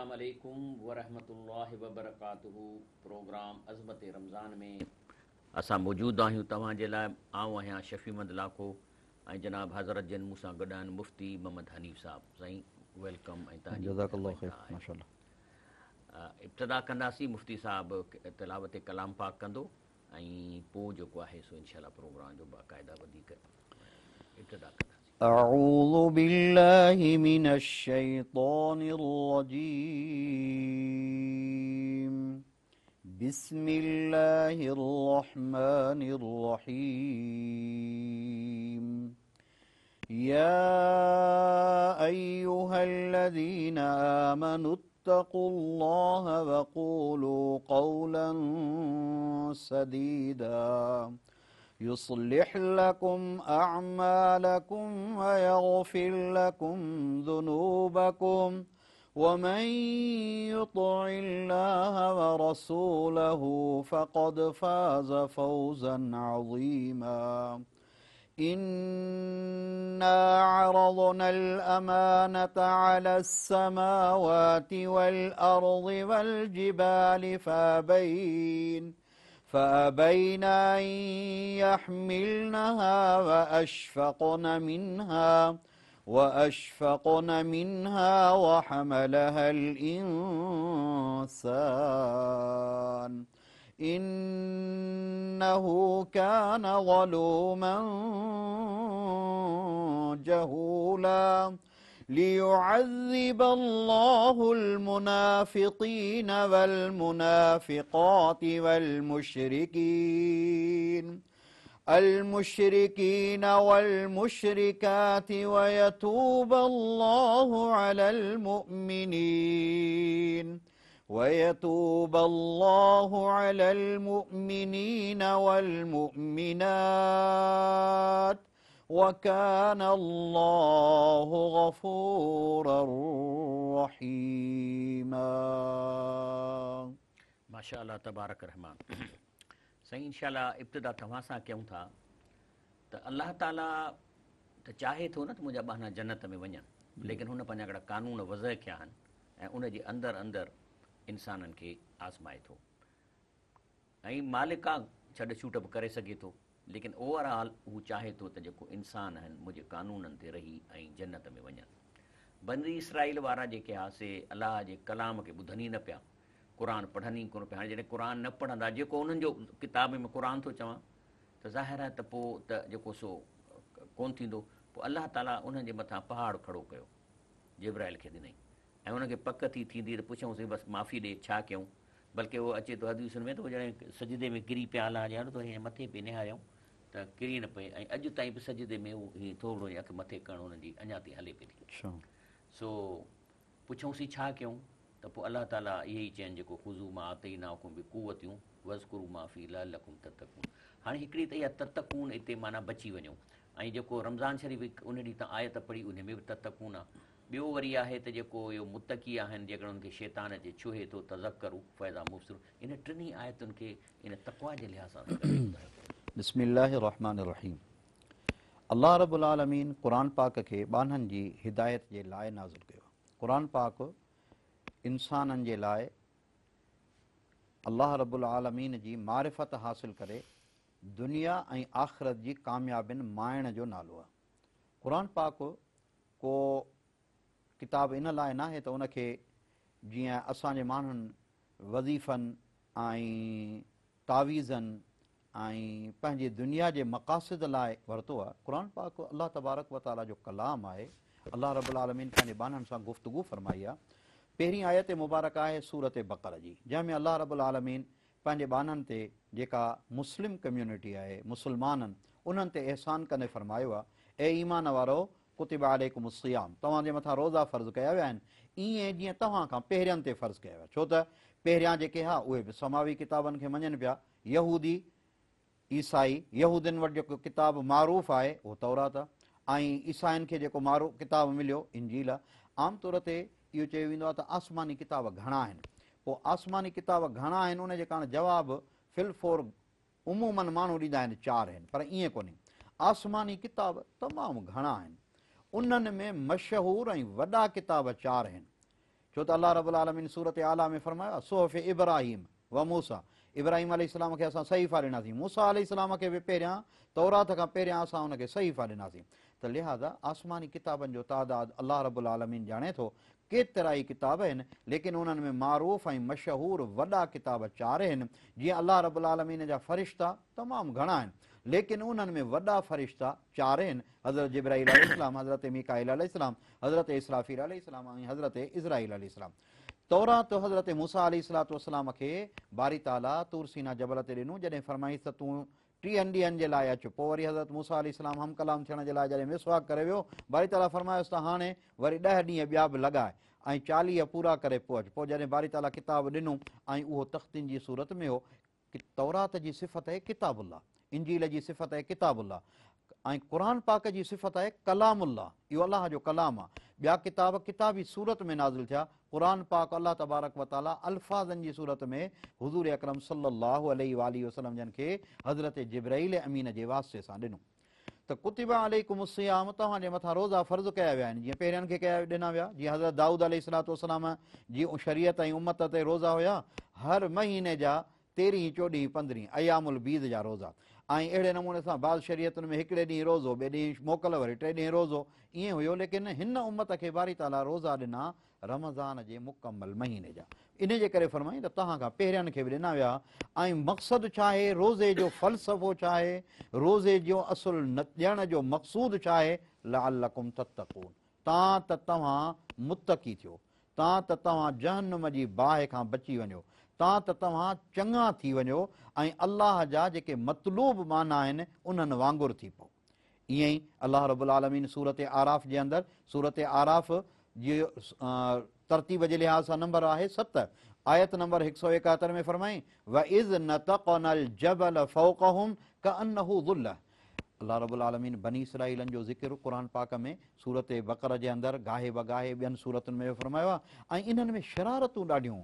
السلام علیکم ورحمۃ اللہ وبرکاتہ پروگرام عظمت رمضان میں اسا موجود ہوں تواں جے لائے آو ہیا شفیع مند لاکو ا جناب حضرت جن موسی گڈان مفتی محمد حنیف صاحب سائیں ویلکم ا تا جزاک اللہ خیر ماشاءاللہ ابتدا کنداسی مفتی صاحب تلاوت کلام پاک کندو ا پو جو کو ہے سو انشاءاللہ پروگرام جو باقاعدہ ودی کر ابتدا کر أعوذ بالله من الشيطان الرجيم بسم الله الرحمن الرحيم يا أيها الذين آمنوا اتقوا الله وقولوا قولا سديداً يصلح لكم أعمالكم ويغفر لكم ذنوبكم ومن يطع الله ورسوله فقد فاز فوزا عظيما إنا عرضنا الأمانة على السماوات والأرض والجبال فابين فأبين أن يحملنها وأشفقن منها وأشفقن منها وحملها الإنسان إنه كان ظلوما جهولاً ليعذب الله المنافقين والمنافقات والمشركين المشركين والمشركات ويتوب الله على المؤمنين ويتوب الله على المؤمنين والمؤمنات وَكَانَ الله غَفُورًا رحيما ما شاء الله تبارك الرحمن سائیں انشاءاللہ ابتدا تہاں کیوں تھا تو اللہ تعالیٰ چاہے تو نا تو مجھا بہانا جنت میں ونجن لیکن ہن پنجا کڑا قانون وضع کیا ہن ان دے اندر اندر انسانن کے آزمائے تو مالک کا چھڑ شوٹ اپ کرے سکے تو लेकिन ओवरऑल हू चाहे थो त जेको इंसानु आहिनि मुंहिंजे क़ानूननि ते रही ऐं जन्नत में वञनि बंदी इसराइल वारा जेके हा से अलाह जे कलाम खे ॿुधनि ई न पिया क़ुरान पढ़नि ई कोन पिया हाणे जॾहिं क़ुरान न पढ़ंदा जेको उन्हनि जो किताब में क़ुरान थो चवां त ज़ाहिर त पोइ त जेको सो कोन्ह थींदो पोइ अलाह ताला उन्हनि जे मथां पहाड़ खड़ो कयो जिब्राइल खे ॾिनई ऐं उनखे पक थी थींदी त पुछऊं से बसि माफ़ी ॾे छा कयूं बल्कि उहो अचे थो हदीसुनि में त जॾहिं सजदे में किरी पिया अलाह ॼाण त मथे पेई निहारियऊं त किरी न पए ऐं अॼु ताईं बि सजदे में उहो हीअं थोरो ई हथु मथे करणु हुननि जी अञा ताईं हले पई थी सो पुछूंसीं छा कयूं त पोइ अलाह ताला इहे ई चवनि जेको ख़ुज़ू मां मात ई नाकुम बि कुवतियूं वज़कुरू लाल कूवतियूं वज़कुर हाणे हिकिड़ी त इहा तर्तकून हिते माना बची वञूं ऐं जेको रमज़ान शरीफ़ हिकु उन ॾींहुं तव्हां आयत पढ़ी उन में बि तरतकून आहे ॿियो वरी आहे त जेको इहो मुतकी आहे जेकर उनखे शैतान जे छुहे थो तज़करु ज़करू फैज़ा मुवसूर इन टिनी आयतुनि खे इन तकवा जे लिहाज़ सां بسم اللہ الرحمن الرحیم اللہ رب العالمین قرآن پاک کي بانن جي هدايت جي لاءِ نازل ڪيو قرآن پاک انسانن جي لاءِ اللہ رب العالمین جي معرفت حاصل ڪري دنيا ۽ آخرت جي ڪاميابن ماڻ جو نالو قرآن پاک کو کتاب ان لاءِ ناهي ته ان کي جي اسان جي ماڻن وظيفن ۽ تعويذن ऐं पंहिंजे दुनिया जे मक़ासिद लाइ वरितो आहे क़ुर पाक अलाह तबारक व ताला जो कलाम आहे अलाह आलमीन पंहिंजे ॿाननि सां गुफ़्तगु फ़रमाई आहे पहिरीं आयत मुबारक आहे सूरत बकर जी जंहिंमें अलाह रबु आलमीन पंहिंजे ॿाननि ते जेका मुस्लिम कम्यूनिटी आहे मुस्लमान आहिनि उन्हनि ते अहसान कंदे फ़र्मायो आहे ऐं ईमान वारो कुतिबा आलेक मुस्याम तव्हांजे मथां रोज़ा फ़र्ज़ु कया विया आहिनि ईअं जीअं तव्हां खां पहिरियनि ते फ़र्ज़ु कया छो त पहिरियां जेके हुआ उहे बि समाजी किताबनि खे मञनि पिया यहूदी ईसाई यहूदियन वटि जेको किताबु मारूफ़ आहे उहो तौरात आहे ऐं ईसाइनि खे जेको मारू किताबु मिलियो इंजील इनजीला आमतौर ते इहो चयो वेंदो आहे त आसमानी किताब घणा आहिनि पोइ आसमानी किताब घणा आहिनि उनजे कारण जवाबु फिलफोर उमूमनि माण्हू ॾींदा आहिनि चारि आहिनि पर ईअं कोन्हे आसमानी किताब तमामु घणा आहिनि उन्हनि में मशहूरु ऐं वॾा किताब चारि आहिनि छो त अलाह रबुआलम सूरत आला में फ़रमायो आहे सोहफ़ इब्राहिम वमूसा इब्राहिम अलाम के असा सही फा ॾिनासीं मूसा अलाम खे बि पहिरियां तौरात खां पहिरियां असां हुनखे सही फारे ॾिनासीं त लिहाज़ा आसमानी किताबनि जो तादाद अलाह रबुल आलमीन ॼाणे थो केतिरा ई किताब आहिनि लेकिन उन्हनि में मारूफ़ ऐं मशहूरु वॾा किताब चार आहिनि जीअं अलाह रबुल आलमीन जा फ़रिश्ता तमामु घणा आहिनि लेकिन उन्हनि में वॾा फ़रिश्ता चार आहिनि हज़रत जिब्राहील हज़रत मिकाईल हज़रत इसराफ़ील ऐं हज़रत इज़राईल तौरा त तो हज़रत मूसा अली सलातलाम के बारी ताला तूर सीना जबल ते ॾिनो जॾहिं फरमाईसि त तूं टीहनि ॾींहंनि जे लाइ अचु पोइ वरी हज़रत मूसा अली इस्लाम हम कलाम थे जैसे मिसवाक करे वियो बारी ताला फरमायोसि त हाणे वरी दह ॾींहं ॿिया बि लॻाए चालीह पूरा करे पोइ बारी ताला किताब ॾिनो ऐं उहो तख़्तियुनि सूरत में हो तौरात की सिफ़त है किताबुल्ला इंजील की सिफ़त है किताबुल्ला ऐं पाक की सिफ़त है कलामुल्ला यो अलाह जो कलाम आहे ॿिया किताब किताबी सूरत में नाज़िल थिया क़ुर पाक अलाह तबारक वताला अल्फ़ाज़नि जी सूरत में हज़ूर अकरम सली वली वसलम जन खे हज़रत जिब्रैल अमीन जे वास्ते सां ॾिनो त कुतिबा अली कुमसियाम तव्हांजे मथां रोज़ा फ़र्ज़ु कया विया आहिनि जीअं पहिरियनि खे कया ॾिना विया जीअं हज़रत दाऊद अलात वसला जीअं शरीयत ऐं उमत ते रोज़ा हुया हर महीने जा तेरहीं चोॾहीं पंद्रहीं अयाम उल बीज़ जा रोज़ा ऐं अहिड़े नमूने सां बाद शरीयतुनि में हिकिड़े ॾींहुं रोज़ो ॿिए ॾींहुं मोकल वरी टे ॾींहुं रोज़ो ईअं हुयो लेकिन हिन उमत खे बारी ताला रोज़ा ॾिना रमज़ान जे मुकमल महीने जा इन जे करे फरमाईं त तव्हां खां पहिरियनि खे बि ॾिना विया ऐं मक़सदु छा आहे रोज़े जो फ़लसफ़ो छा आहे रोज़े जो असुल न ॾियण जो मक़सूदु छा आहे लालकुम तत्त कोन तां त तव्हां मुतक़ी थियो तव्हां त तव्हां जहनुम जी बाहि खां बची वञो तव्हां त तव्हां चङा थी वञो ऐं अलाह जा जेके मतलूब माना आहिनि उन्हनि वांगुरु थी पओ ઈય અલ્લાહ રબ ุล આલમીન સૂરત આરાફ જે અંદર સૂરત આરાફ જે તртиબજે لحاظ નંબર આહે 70 આયત નંબર 171 મે ફરમાઈ વ ઇઝ נતકન અલ જબલ ફૌકહમ કાન્નુ ઝલ્લે અલ્લાહ રબ ุล આલમીન બની ઇસરાઈલનો જો zikr ഖુરાન પાક મે સૂરત બકર જે અંદર ગાહે બગાહે બેન સૂરત મે ફરમાયો આ આ ઇનન મે શરારતુ લાડ્યો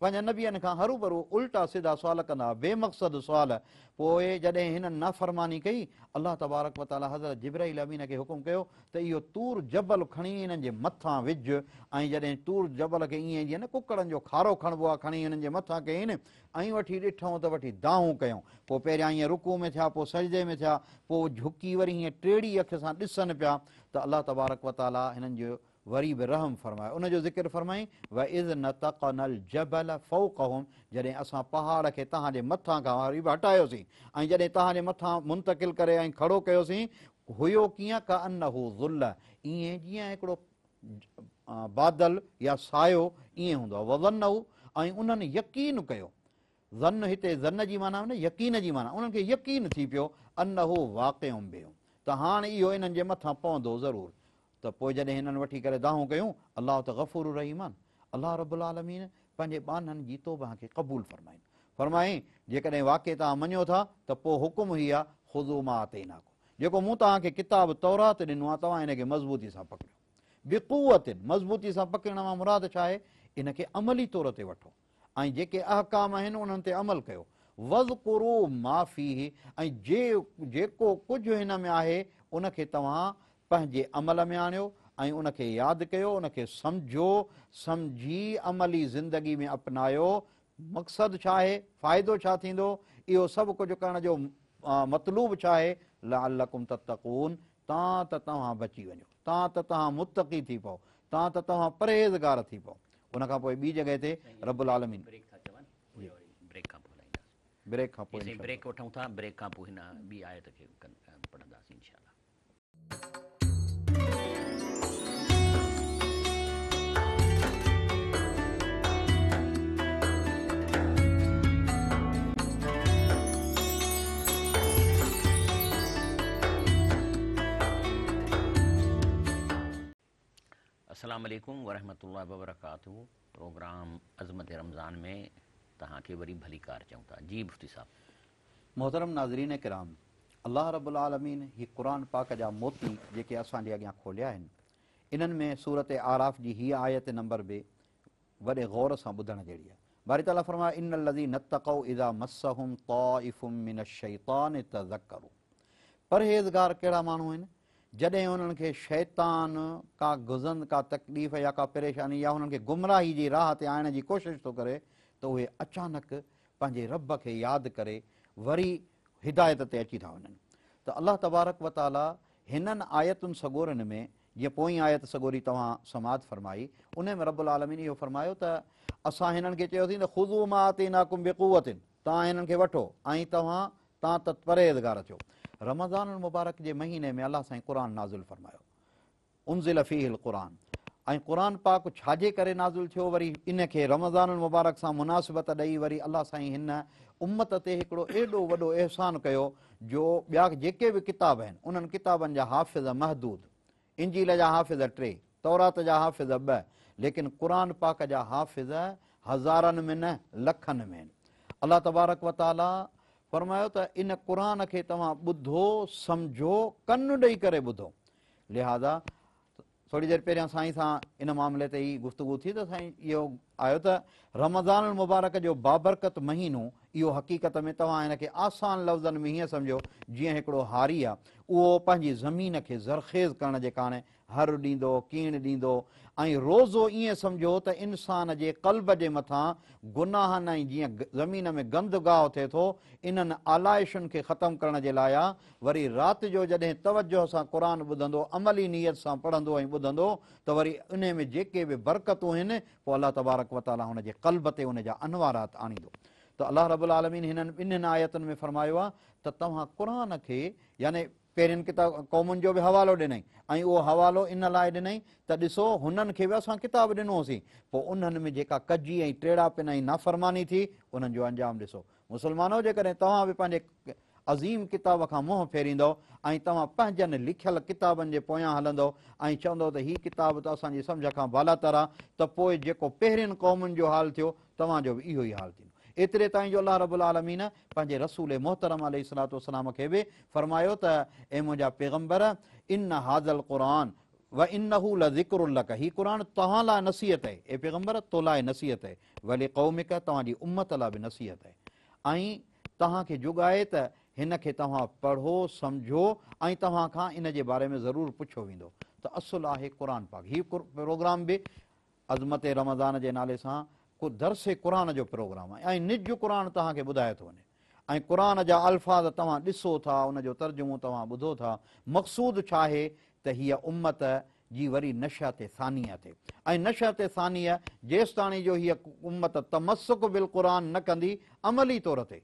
पंहिंजे नबियनि खां हरूभरू उल्टा सिधा सुवाल कंदा बेमक़सदु सुवाल पोइ जॾहिं हिननि नाफ़रमानी कई अलाह तबारक वताला हज़रत जिब्राहिल अमीन खे हुकुम कयो त इहो तूर जबल खणी हिननि जे मथां विझ ऐं जॾहिं तूर जबल खे ईअं जीअं न कुकड़नि जो खारो खणबो आहे खणी हिननि जे मथां कयईं ऐं वठी ॾिठऊं त वठी दाऊं कयूं पोइ पहिरियां ईअं रुकू में थिया पोइ सजदे में थिया पोइ झुकी वरी हीअं टेड़ी अख सां ॾिसनि पिया त अलाह तबारक वताला हिननि जो वरी बि रहम फ़रमायो उनजो ज़िकिर जबल फ़ो फौक जॾहिं असां पहाड़ खे तव्हांजे मथां खां वरी बि हटायोसीं ऐं जॾहिं तव्हांजे मथां मुंतकिल करे ऐं खड़ो कयोसीं हुयो कीअं का अन हू ज़ुल ईअं जीअं हिकिड़ो बादल या सायो ईअं हूंदो आहे वज़न ज़न हू ऐं उन्हनि यकीन कयो ज़न हिते ज़न जी माना न यकीन जी माना उन्हनि खे यकीन थी पियो अन हू वाकियोम्बे त हाणे इहो इन्हनि जे मथां पवंदो ज़रूरु त पोइ जॾहिं हिननि वठी करे दाहूं कयूं अलाह त गफ़ूर रहीमान अलाह रबुलालमीन पंहिंजे ॿाननि जी तोबा खे क़बूल फ़रमायो फरमाईं जेकॾहिं वाक़ई तव्हां मञियो था त पोइ हुकुम ई आहे ख़ुज़ु मा ते जेको मूं तव्हांखे किताबु तौरात ॾिनो आहे तव्हां हिन खे मज़बूती सां पकड़ियो बिकूअत मज़बूती सां पकड़ण मां मुराद छा आहे हिनखे अमली तौर ते वठो ऐं जेके अहकाम आहिनि उन्हनि ते अमल कयो वज़ुरू माफ़ी ऐं जे जेको कुझु हिन में आहे उनखे तव्हां पंहिंजे अमल में आणियो ऐं उनखे यादि कयो उनखे सम्झो सम्झी अमली ज़िंदगी में अपनायो मक़सदु छा आहे फ़ाइदो छा थींदो इहो सभु कुझु करण जो मतलबु छा आहे लालून तव्हां त तव्हां बची वञो तव्हां त तव्हां मुतक़ी थी पओ तव्हां त तव्हां परहेज़गार थी पओ उन खां पोइ ॿी जॻह ते السلام علیکم ورحمۃ اللہ وبرکاتہ پروگرام عظمت رمضان میں تہاں کے وری بھلی کار چاہوں تھا جی مفتی صاحب محترم ناظرین کرام اللہ رب العالمین یہ قرآن پاک جا موتی جے کہ اسان دی اگیاں کھولیا ہیں انن میں سورۃ اعراف جی ہی ایت نمبر 2 بڑے غور سان بدھن جڑی ہے باری تعالی فرمایا ان الذین اتقوا اذا مسهم طائف من الشیطان تذکروا پرہیزگار کیڑا مانو ہیں जॾहिं हुननि शैतान का गुज़न का तकलीफ़ या का परेशानी या हुननि खे गुमराही जी राह ते आणण जी कोशिशि तो करे त उहे अचानक पंहिंजे रब के याद करे वरी हिदायत ते अची था वन तो अल्लाह तबारक व इन हिननि सगोर में जीअं पोईं आयत सगोरी तुम समाध फरमाई उन में रबुल आलमीन इहो फरमायो त असां ख़ुदू मां नाकुम बेक़ूवतिन तव्हां हिननि खे वठो ऐं तव्हां रमज़ान मुबारक जे महीने में अल्लाह साईं क़ुर नाज़ुल फ़रमायो उनज़िल फ़ील क़ुर ऐं पाक छाजे करे नाज़ुल थो वरी इनके रमज़ान मुबारक से मुनासिबत ॾेई वरी अल्लाह साईं हिन उमत ते हिकिड़ो एॾो वॾो अहसान जो ॿिया जे भी किताब आहिनि उन्हनि किताबनि जा हाफ़िज़ महदूद इंजील जा हाफ़िज़ टे तौरात जा हाफ़िज़ ब लेकिन कुरान पाक जा हाफ़िज़ हज़ार में न लखन में अल्लाह तबारक वताला फरमायो त इन क़ुर खे तव्हां ॿुधो समुझो कनु ॾेई करे ॿुधो लिहाज़ा थोरी देरि पहिरियों साईं सां इन मामले ते ई गुफ़्तगु थी त साईं इहो आयो त रमज़ान मुबारक जो बाबरकत महीनो इहो हक़ीक़त में तव्हां हिन खे आसान लफ़्ज़नि में हीअं सम्झो जीअं हिकिड़ो हारी आहे उहो पंहिंजी ज़मीन खे ज़रख़ेज़ करण जे कारण हर ॾींदो कीण ॾींदो ऐं रोज़ो ईअं सम्झो त इंसान जे कल्ब जे मथां गुनाहनि ऐं जीअं ज़मीन में गाहु थिए थो इन्हनि आलाइशुनि खे ख़तमु करण जे लाइ आहे वरी राति जो जॾहिं तवजो सां क़ुर ॿुधंदो अमली नीयत सां पढ़ंदो ऐं ॿुधंदो त वरी उन में जेके बि बरकतूं आहिनि पोइ अलाह तबारक तबारक वताला हुन जे कल्ब ते हुन जा अनवारात आणींदो त अलाह रबुल आलमीन हिननि ॿिन्हिनि आयतुनि में फ़रमायो आहे त तव्हां क़ुर खे याने पहिरियनि किताब क़ौमुनि जो बि हवालो ॾिनई ऐं उहो हवालो इन लाइ ॾिनई त ॾिसो हुननि खे बि असां किताब ॾिनोसीं पोइ उन्हनि में जेका कजी ऐं टेड़ा पिन ऐं नाफ़रमानी थी उन्हनि जो अंजाम ॾिसो मुस्लमानो जेकॾहिं तव्हां बि पंहिंजे अज़ीम किताब का मुंह फेरींदो ऐं तव्हां पंहिंजनि लिखियल किताबनि जे पोयां हलंदो ऐं चवंदो त हीअ किताब त असांजी सम्झ खां बालातर आहे त पोइ जेको पहिरियनि जो हाल थो तव्हांजो बि इहो ई हाल थींदो एतिरे ताईं जो अलाह रबुल आलमीन पंहिंजे रसूल मोहतरम अल सलातलाम खे बि फ़रमायो त ए मुंहिंजा पैगम्बर इन हाज़ल कुरान व इन ल ज़िक्रक हीउ क़ुर तव्हां लाइ नसीहत है ए पैगम्बर तो लाइ नसीहत है वली क़ौमिक तव्हांजी उम्मत ला भी नसीहत आहे ऐं तव्हांखे जुगाए त हिन खे तव्हां पढ़ो सम्झो ऐं तव्हां खां इन जे बारे में ज़रूरु पुछियो वेंदो त असुलु आहे क़ुर पाक हीअ प्रोग्राम बि अज़मत रमज़ान जे नाले सां को दर्स क़ुर जो प्रोग्राम आहे ऐं निज क़ुर तव्हांखे ॿुधाए थो वञे ऐं क़ुर जा अल्फाज़ तव्हां ॾिसो था उनजो तर्जुमो तव्हां ॿुधो था मक़सूदु छा आहे त हीअ उमत जी वरी नशे सानीअ ते ऐं नशे सानीअ जेसिताणी जो हीअ उमत तमस्ुक बिल क़ुर न कंदी अमली तौर ते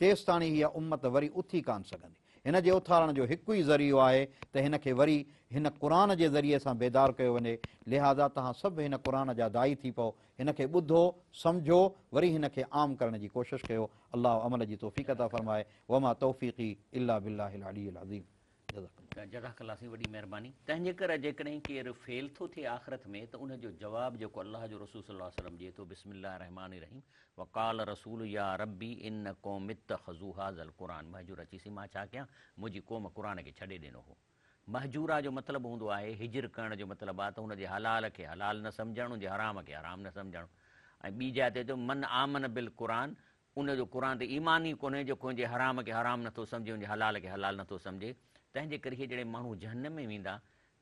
तेसि ताणी हीअ उमत वरी उथी कान सघंदी हिन जे उथारण जो हिकु ई ज़रियो आहे त हिन खे वरी हिन क़ुर जे ज़रिए सां बेदार कयो वञे लिहाज़ा तव्हां सभु हिन क़ुर जा दाई थी पओ हिन खे ॿुधो सम्झो वरी हिन खे आम करण जी कोशिशि कयो अलाह अमल जी तौफ़ीक़ता फ़रमाए वमा तौफ़ीक़ी अलाह बिलाही अज़ीम जज़ाकल्ला साईं वॾी महिरबानी तंहिंजे करे फेल थो थे आख़िरत में तो उनको जवाब जो अल्लाह जो रसूल वसलम ॾिए थो तो बिस्मिल्ला रहमान रहीम वकाल रसूल या रबी इन क़ौम ख़ज़ूहाज़ल क़ुर महजूर अचीसी मां छा कयां मुंहिंजी क़ौम क़ुर खे छॾे ॾिनो हो महजूरा जो मतिलबु हूंदो आहे हिजर करण जो मतिलबु आहे त हलाल के हलाल न सम्झणु हुनजे हराम के हराम न सम्झणु ऐं ॿी जाइ तो मन आमन बिल कुरान उनको कुरान ते ईमान ही को हराम के हराम नो समझे उनके हलाल के हलाल नथो सम्झे तंहिंजे करे इहे जॾहिं माण्हू जहन में वेंदा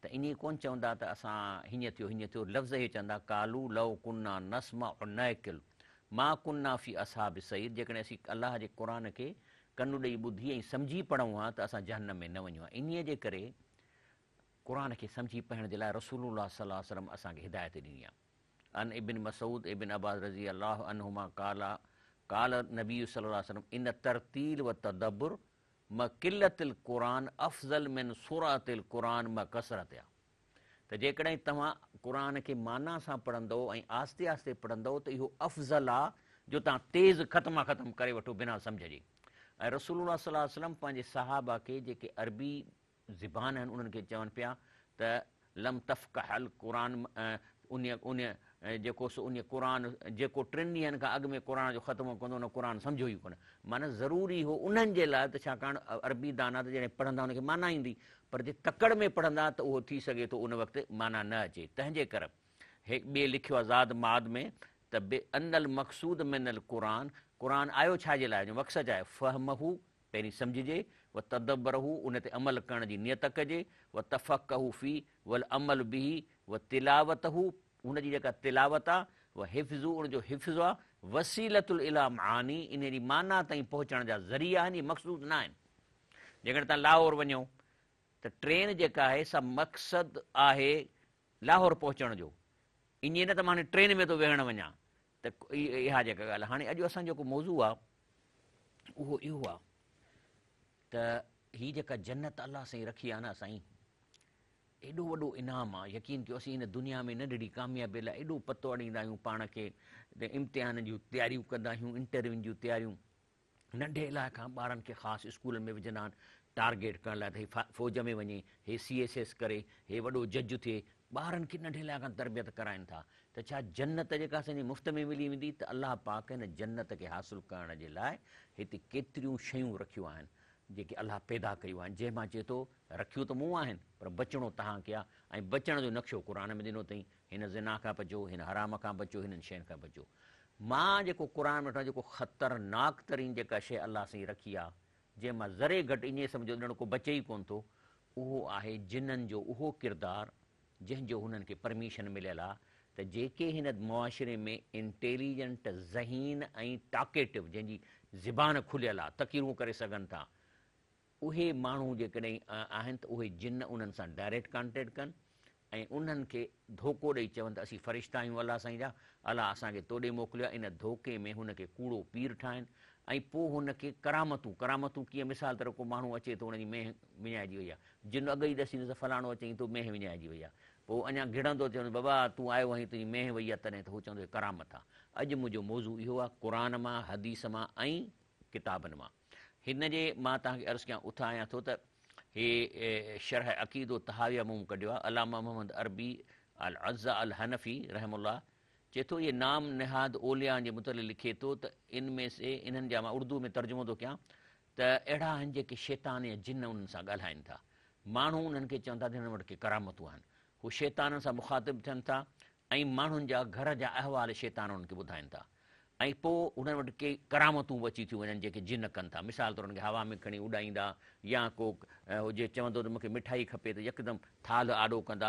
त इन कोन चवंदा त असां हीअं थियो हीअं थियो लफ़्ज़ इहे चवंदा कालू लव कुन्ना नसम न मां कुन्ना फी असा बि सईद जेकॾहिं असीं अलाह जे क़ुर खे कनु ॾेई ॿुधी ऐं सम्झी पढ़ूं हा त असां जहन में न वञूं हा इन्हीअ जे करे क़ुर खे सम्झी पढ़ण जे लाइ रसूल उल्हला सलम असांखे हिदायत ॾिनी आहे अन इबिन मसूद इबिन अबाद रज़ी अलाह अलमा काला काल नबी सलाह इन तरतील व तदबुर मकिलतिल क़ुरान अफ़ज़ल मिन सुरातिल क़ुरान मां कसरत आहे त जेकॾहिं तव्हां क़ुर माना से पढ़ंदो ऐं आहिस्ते आहिस्ते पढ़ंदो त अफ़ज़ल आ जो तेज़ खत्म खत्म ख़तमु करे बिना सम्झ जे ऐं रसूल सलम पंहिंजे साहबा खे जेके अरबी ज़बान आहिनि उन्हनि खे चवनि लम तफ़क़ हल क़ुर जेको सो उन क़ुर जेको टिनि ॾींहंनि खां अॻु में क़ुर जो ख़तमु कंदो उन क़ुर सम्झो ई कोन माना ज़रूरी हो उन्हनि जे लाइ त छाकाणि अरबी दाना त जॾहिं पढ़ंदा उनखे माना ईंदी पर जे तकड़ि में पढ़ंदा त उहो थी सघे थो उन वक़्तु माना न अचे तंहिंजे करे हे ॿिए लिखियो आहे ज़ाद माद में त बे अनल मक़सूद मिनल क़ुर आयो छा जे लाइ मक़सदु आहे फ़हम हू पहिरीं सम्झिजे व तदबर हू उन ते अमल करण जी नियत कजे व तफ़क़ हू फी वल अमल बि व तिलावत हू जी जेका तिलावत आहे उहा हिफ़्ज़ू उनजो हिफ़्ज़ु आहे वसीलत उल इलाम आनी इन जी माना ताईं पहुचण जा ज़रिया आहिनि इहे मक़सूदु न आहिनि जेकॾहिं तव्हां लाहौर वञो त ट्रेन जेका आहे सा मक़सदु आहे लाहौर पहुचण जो ईअं न त मां हाणे ट्रेन में थो विहणु वञा त इहा जेका ॻाल्हि हाणे अॼु असांजो जेको मौज़ू आहे उहो इहो आहे त हीअ जेका जन्नत अला साईं रखी आहे न साईं एॾो वॾो इनाम आहे यकीन कयो असीं हिन दुनिया में नंढड़ी कामयाबी लाइ एॾो पतो ॾींदा आहियूं पाण खे त इम्तिहाननि जूं तयारियूं कंदा आहियूं इंटरव्यू जूं तयारियूं नंढे इलाइक़े खां ॿारनि खे ख़ासि स्कूलनि में विझंदा आहिनि टारगेट करण लाइ त हे फ़ फ़ौज में वञे हे सी एस एस करे हे वॾो जज थिए ॿारनि खे नंढे इलाइक़े खां तरबियत कराइनि था त छा जन्नत जेका असांजी मुफ़्त में मिली वेंदी त अलाह पाक हिन जन्नत खे हासिलु करण जे लाइ हिते केतिरियूं शयूं रखियूं आहिनि जेके अलाह पैदा कयूं आहिनि जंहिं मां चए थो रखियूं त मूं आहिनि पर बचणो तव्हांखे आहे ऐं बचण जो नक्शो क़ुर में ॾिनो अथई हिन ज़िना खां बचो हिन हराम खां बचो हिननि शयुनि खां बचो मां जेको क़ुर में वठां जेको ख़तरनाक तरीन जेका शइ अलाह सां रखी आहे जंहिं मां ज़रे घटि ईअं सम्झो ॼण को बचे ई कोन थो उहो आहे जिन्हनि जो उहो किरदारु जंहिंजो हुननि खे परमिशन मिलियलु आहे त जेके हिन मुआशिरे में इंटेलिजेंट ज़हीन ऐं टाकेटिव जंहिंजी ज़िबान खुलियलु आहे तकीरूं करे सघनि था उहे माण्हू जेकॾहिं आहिनि त उहे जिन उन्हनि सां डायरेक्ट कॉन्टेक्ट कनि ऐं उन्हनि खे धोको ॾेई चवनि त असीं फ़रिश्ता आहियूं अलाह साईं जा अलाह असांखे तोॾे मोकिलियो आहे इन धोके में हुनखे कूड़ो पीर ठाहिनि ऐं पोइ हुनखे करामतूं करामतूं कीअं मिसाल तर को माण्हू अचे थो हुनजी जी विञाइजी वई आहे जिन अॻ ई त फलाणो अचई तो मेहि विञाइजी वई आहे पोइ अञा घिड़ंदो चवनि बाबा तूं आयो आहीं तुंहिंजी मेंहिंह वई आहे तॾहिं त हू चवंदो करामत आहे अॼु मुंहिंजो मौज़ू इहो आहे क़ुर मां हदीस मां ऐं किताबनि मां हिन जे मां तव्हांखे अर्ज़ु कयां उथा थो त हे शरह अक़ीदो तहाविया मूं कढियो आहे अलामा मोहम्मद अरबी अल अज़ा अल हनफ़ी रहम उल्ला चवे थो इहे नाम निहाद ओलिया जे मुतलिक़ लिखे थो त इन में से इन्हनि जा मां उर्दू में तर्जुमो थो कयां त अहिड़ा आहिनि जेके शैतान या जिन उन्हनि सां ॻाल्हाइनि था माण्हू उन्हनि खे चवनि था त हिननि वटि के करामतूं आहिनि हू शैताननि सां मुखातिबु थियनि था ऐं माण्हुनि जा घर जा अहिवाल शैतान उन्हनि खे ॿुधाइनि था ऐं पोइ उन्हनि वटि के करामतूं बि अची थियूं वञनि जेके जिन कनि था मिसाल तौर हवा में खणी उॾाईंदा या को हुजे चवंदो त मूंखे मिठाई खपे त यकदमि थाल आॾो कंदा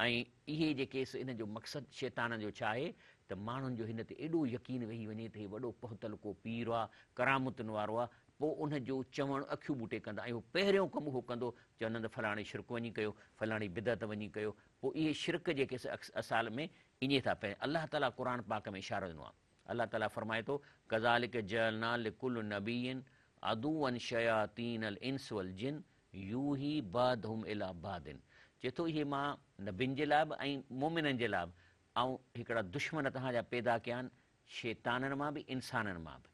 ऐं इहे जेके इन जो मक़सदु शैतान जो छा आहे त माण्हुनि जो हिन ते एॾो यकीन वेही वञे त हीउ वॾो पहुतल को पीर आहे करामतुनि वारो आहे पोइ उनजो चवणु अखियूं ॿूटे कंदा ऐं उहो पहिरियों कमु उहो कंदो चवंदा त फलाणी शिरक वञी कयो फलाणी बिदत वञी कयो पोइ इहे शिरक जेके असाल में ईअं था पए अलाह ताला क़ुर पाक में इशारो ॾिनो आहे अलाह ताला फ़रमाए थो कज़ालिक चए थो इहे मां नबियुनि जे लाइ बि ऐं मोमिननि जे लाइ बि ऐं हिकिड़ा दुश्मन तव्हांजा पैदा कया आहिनि शैताननि मां बि इंसाननि मां बि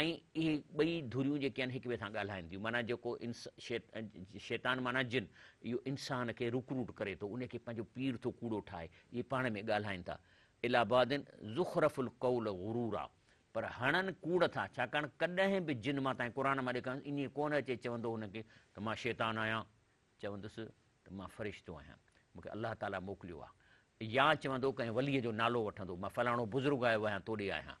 ऐं इहे ॿई धुरियूं जेके आहिनि हिक ॿिए सां ॻाल्हाइनि थियूं माना जेको انس شیطان शैतान माना जिन इहो इंसान खे کرے करे थो उनखे पंहिंजो पीर थो कूड़ो ठाहे इहे पाण में ॻाल्हाइनि था इलाहाबादिन ज़ुख़रफ़ुल कौल गुरूर आहे पर हणनि कूड़ था छाकाणि कॾहिं बि जिन मां तव्हांजे क़ुर मां ॾेखारि इएं कोन अचे चवंदो हुनखे त मां शैतान आहियां चवंदुसि त मां फ़रिश्तो आहियां मूंखे अलाह ताला मोकिलियो आहे या चवंदो कंहिं वलीअ जो नालो वठंदो मां फलाणो बुज़ुर्ग आयो आहियां तोॾे आहियां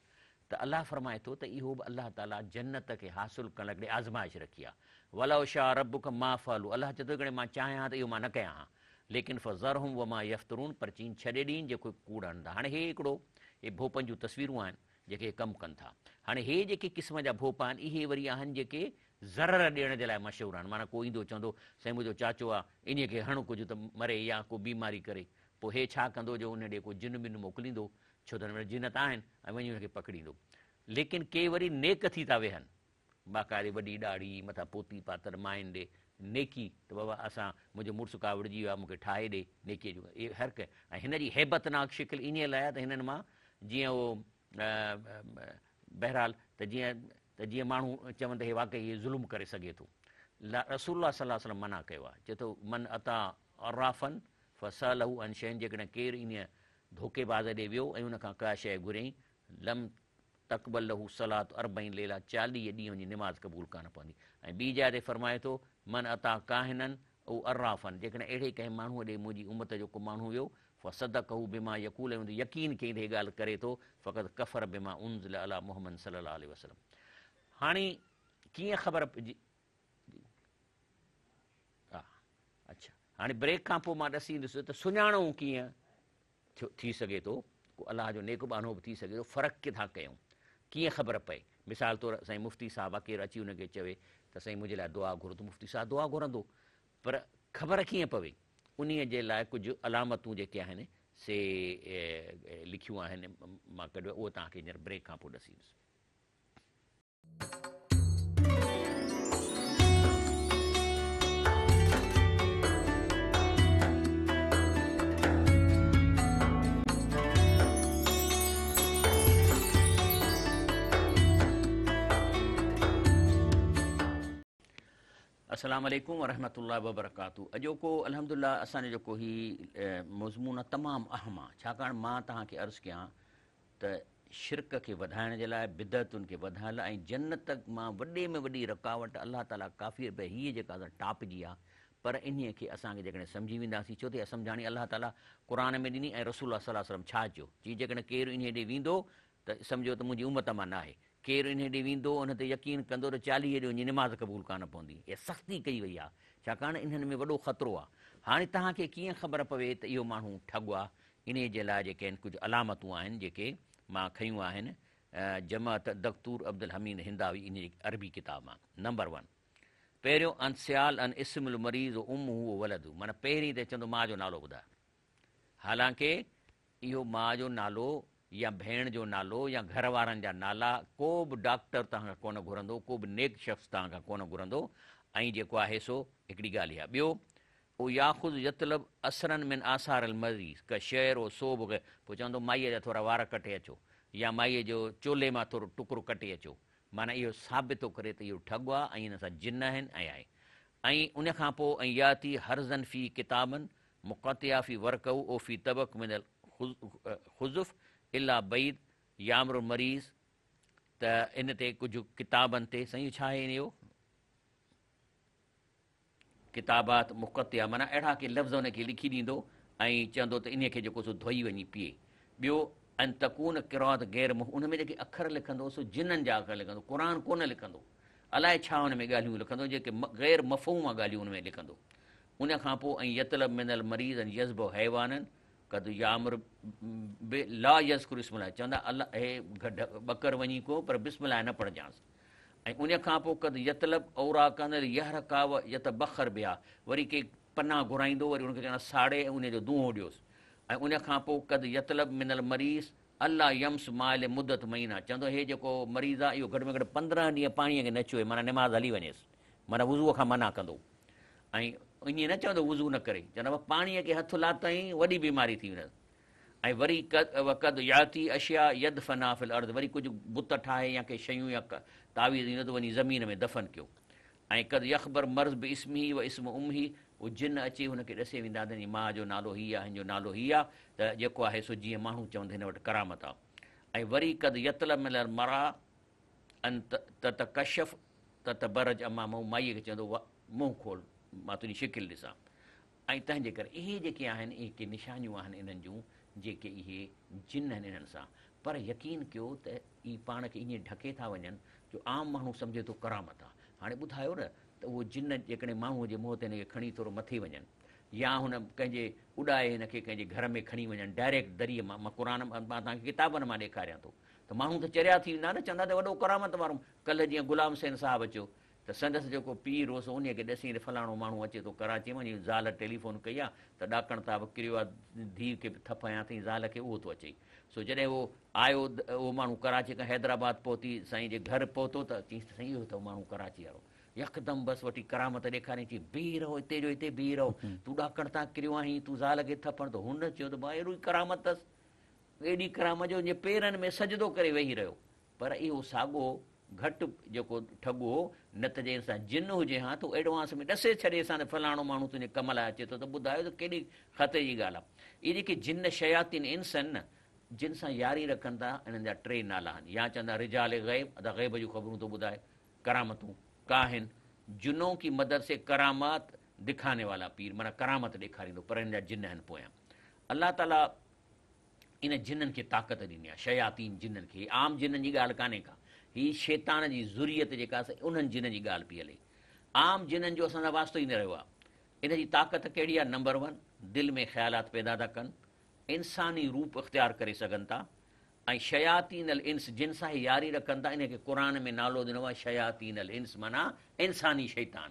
त अलाह फ़रमाए थो त इहो बि अलाह ताला जन्नत खे हासिलु करण लाइ आज़माइश रखी आहे वलव शाह रबु मां फालू अलाह चए थो हिकिड़े मां चाहियां त इहो मां न कयां हा लेकिन फ़ो ज़र हूं उहा मां यफ़्तरून परचीन छॾे ॾींहुं जेको कूड़ हणंदा हाणे हे हिकिड़ो हे भोपनि जूं तस्वीरूं आहिनि जेके कमु कनि था हाणे हे जेके क़िस्म जा भोप आहिनि इहे वरी आहिनि जेके ज़रर ॾियण जे लाइ मशहूरु आहिनि माना को ईंदो चवंदो साईं मुंहिंजो चाचो आहे इन्हीअ खे हणु कुझु त मरे या को बीमारी करे पोइ हे छा कंदो जो उन ॾे को जिन बिन मोकिलींदो छो त जिन त आहिनि ऐं वञी हुनखे पकड़ींदो लेकिन के वरी नेक थी था वेहनि बाक़ाइदे वॾी ॾाढी मथां पोती पातर माइनि ॾे नेकी त बाबा असां मुंहिंजो मुड़ुसु का विड़जी वियो आहे मूंखे ठाहे ॾे नेकीअ जो इहे हर कंहिं ऐं हिन जी हैबतनाक शिकिल इअं लाइ त हिननि मां जीअं उहो बहिरालु त जीअं त जीअं माण्हू चवनि त हे वाकई इहे ज़ुल्म करे सघे थो रसूल रसा सलम मना कयो आहे चए थो मन अता अराफ़न फसल हू अन शयुनि जेकॾहिं केरु ईअं धोखेबाज़ ॾे वियो ऐं उनखां का शइ घुरियईं लम तकबल हू सलात अरबई लेला चालीह ॾींहं वञी निमाज़ क़बूल कान पवंदी ऐं ॿी जाइ ते फरमाए थो मन अता काहिननि उहो अर्राफ़नि जेकॾहिं अहिड़े कंहिं माण्हूअ ॾे मुंहिंजी उमत जो को माण्हू वियो हुओ सदक यकूल बीमा यकीन कंहिं कई ॻाल्हि करे थो फ़क़ति कफ़र बीमा उन अला मोहम्मद सलाहु आल वसलम हाणे कीअं ख़बर पए हा अच्छा हाणे ब्रेक खां पोइ मां ॾिसी ॾिसि त सुञाणो कीअं थी सघे थो को अलाह जो नेक बानो बि थी सघे थो फ़र्क़ु किथां कयूं कीअं ख़बर पए मिसाल तौरु असांजी मुफ़्ती साहबु आहे अची हुनखे चवे त साईं मुंहिंजे लाइ दुआ घुरंदो मुफ़्ती साहिबु दुआ घुरंदो पर ख़बर कीअं पवे उन जे लाइ कुझु अलामतूं जेके आहिनि से लिखियूं आहिनि मां कढियो उहो तव्हांखे हींअर ब्रेक खां पोइ ॾिसी वेंदुसि असलामकुम वरहमत लबरकातू अॼोको کو लाहि असांजो जेको हीउ मज़मून आहे तमामु अहम आहे छाकाणि मां तव्हांखे अर्ज़ु कयां त शिरक खे वधाइण जे लाइ बिदतुनि खे वधाइण लाइ ऐं जनत मां वॾे में वॾी रुकावट अलाह ताल काफ़ी रुपए ٹاپ जेका پر انہی کے पर کے खे असां जेकॾहिं सम्झी वेंदासीं छो त सम्झाणी अलाह ताली رسول में صلی اللہ रसूल وسلم چھا छा جی جکنے केरु انہی ॾे ویندو त سمجھو त मुंहिंजी امت ما نہ ہے केरु इन ॾींहुं वेंदो उन ते यकीन कंदो त चालीह ॾींहं जी निमाज़ क़बूल कान पवंदी इहा सख़्ती कई वई आहे छाकाणि इन्हनि में वॾो ख़तरो आहे हाणे तव्हांखे कीअं ख़बर पवे त इहो माण्हू ठॻो आहे इन जे लाइ जेके आहिनि कुझु अलामतूं आहिनि जेके मां खयूं आहिनि जमात दख़्तूर अब्दुल हमीन हिंदावी इन जी अरबी किताब मां नंबर वन पहिरियों अन सियाल अन इस्मल मरीज़ उम उहो वलद माना पहिरीं त चवंदो माउ जो नालो ॿुधाए हालांकि इहो माउ जो नालो या भेण जो नालो या घर वारनि जा नाला को बि डॉक्टर तव्हांखां कोन घुरंदो को बि नेक शख़्स तव्हांखां कोन घुरंदो ऐं जेको आहे सो हिकिड़ी ॻाल्हि आहे ॿियो या ख़ुदि यतलब असरनि में आसार शइ सोभ पोइ चवंदो माईअ जा थोरा वार कटे अचो या माईअ जो चोले मां थोरो टुकड़ो कटे अचो माना इहो साबित थो करे त इहो ठगु आहे ऐं जिन आहिनि ऐं आहे ऐं उनखां पोइ ऐं या थी हर फी किताबनि मुतिया फी इला बईद यामर मरीज़ त इन ते कुझु किताबनि ते साईं छा आहे इन जो किताबात मुक़तिया माना अड़ा के लफ़्ज़ हुनखे लिखी दी ऐं चवंदो इन खे सो धोई वञी पीए ॿियो अन तकून किरौत गैर मुह उन में अख़र लिख सो जिननि जा अख़र लिखंदो क़ुर कोन लिखंदो अलाए छा हुन में ॻाल्हियूं लिखंदो ग़ैर मफ़ूम ॻाल्हियूं हुन उन खां यतलब मिनल मरीज़ ऐं यज़बो हैवाननि कद कदु यामिरा यस्स इस्मल चवंदा अला हे ॿकर वञी को पर बिस्मलाए न पढ़जांसि ऐं उन खां पोइ कद यतलब औरा कंदड़ यहर काव यत बखर बिया वरी के पना घुराईंदो वरी उनखे चवंदा साड़े ऐं उनजो दूंहों ॾियोसि ऐं उन खां पोइ कद यतलब मिनल मरीज़ अलाह यम्स मायल मुदत महीना चवंदो हे जेको मरीज़ आहे इहो घटि में घटि पंद्रहं ॾींहं पाणीअ खे न नचो माना निमाज़ हली वञेसि माना वुज़ूअ खां मना कंदो ऐं ईअं न चवंदो वुज़ू न करे चवंदो आहिनि पाणीअ खे हथु लाताईं वॾी बीमारी थी वेंदसि ऐं वरी कद कदु याती अशिया यद फनाफ़िल अर्ध वरी कुझु बुत ठाहे या के शयूं या तावीज़ ईंदो त वञी ज़मीन में दफ़न कयो ऐं कद यकबर मर्ज़ बि इस्म ई इस्म उम ई उहो जिन अची हुनखे खे वेंदा त माउ जो नालो हीअ आहे हिन जो नालो हीउ आहे त जेको आहे सो जीअं माण्हू चवंदा हिन वटि करामत आहे ऐं वरी कद यतल मिलर मरा अंत त त कश्यफ त त बरज अमा माऊ माईअ खे चवंदो मुंहुं खोल मां तुंहिंजी शिकिल ॾिसां ऐं तंहिंजे करे इहे जेके आहिनि इहे के निशानियूं आहिनि इन्हनि जूं जेके इहे जिन आहिनि इन्हनि सां पर यकीन कयो त ई पाण खे ईअं ढके था वञनि जो आम माण्हू सम्झे थो करामत आहे हाणे ॿुधायो न त उहो जिन जेकॾहिं माण्हूअ जे मुंहुं ते हिनखे खणी थोरो मथे वञनि या हुन कंहिंजे उॾाए हिनखे कंहिंजे घर में खणी वञनि डायरेक्ट दरीअ मां मां मुरान मां तव्हांखे किताबनि मां ॾेखारियां थो त माण्हू त चरिया थी वेंदा न चवंदा त वॾो करामत वारो कल्ह जीअं गुलाम सेन साहबु अचो त संदसि जेको पीउ होसि उन खे ॾिसी फलाणो माण्हू अचे थो कराची वञी ज़ाल टेलीफोन कई आहे त ॾाकण था बि किरियो आहे धीउ खे बि थपायां ताईं ज़ाल खे उहो थो अचे सो जॾहिं उहो आयो उहो माण्हू कराची खां हैदराबाद पहुती साईं जे घर पहुतो त चयईंसि साईं इहो अथव माण्हू कराची वारो यकदमि बसि वठी करामत ॾेखारियईं चई बीह रहो हिते जो हिते बीह रहो तूं ॾाकण था किरियो आहीं तूं ज़ाल खे थपण हुन चयो त अहिड़ो ई करामत अथसि एॾी करामत जो पेरनि में सजदो करे वेही रहियो पर इहो साॻो घटि जेको ठगो हो न त जे असां जिन हुजे हा तूं एडवांस में ॾसे छॾे असां फलाणो माण्हू तुंहिंजे कम लाइ अचे थो त ॿुधायो त केॾी ख़त जी ॻाल्हि आहे इहे जेके जिन शयातीन इन्स आहिनि न जिन सां यारी रखनि था इन्हनि जा टे नाला आहिनि या चवंदा रिजाल ग़ैब अदा ग़ैब जूं ख़बरूं थो ॿुधाए करामतूं का आहिनि जिनो की मदद से करामात ॾेखारे वाला पीर माना करामत ॾेखारींदो पर हिन जा जिन आहिनि पोयां अलाह ताला इन जिननि खे ताक़त ॾिनी आहे शयातीन जिननि खे आम जिननि जी ॻाल्हि कान्हे का हीअ शैतान जी ज़ुरियत जेका असां उन्हनि जिन जी ॻाल्हि पई हले आम जिन्हनि जो असां सां वास्तो ई न रहियो आहे इन जी ताक़त कहिड़ी आहे नंबर वन दिलि में ख़्यालात पैदा था कनि इंसानी रूप इख़्तियार करे सघनि था ऐं शयातीन अल इंस जिन सां ई यारी रखनि था इन खे क़ुर में नालो ॾिनो आहे शयातीन अल इंस माना इंसानी शैतान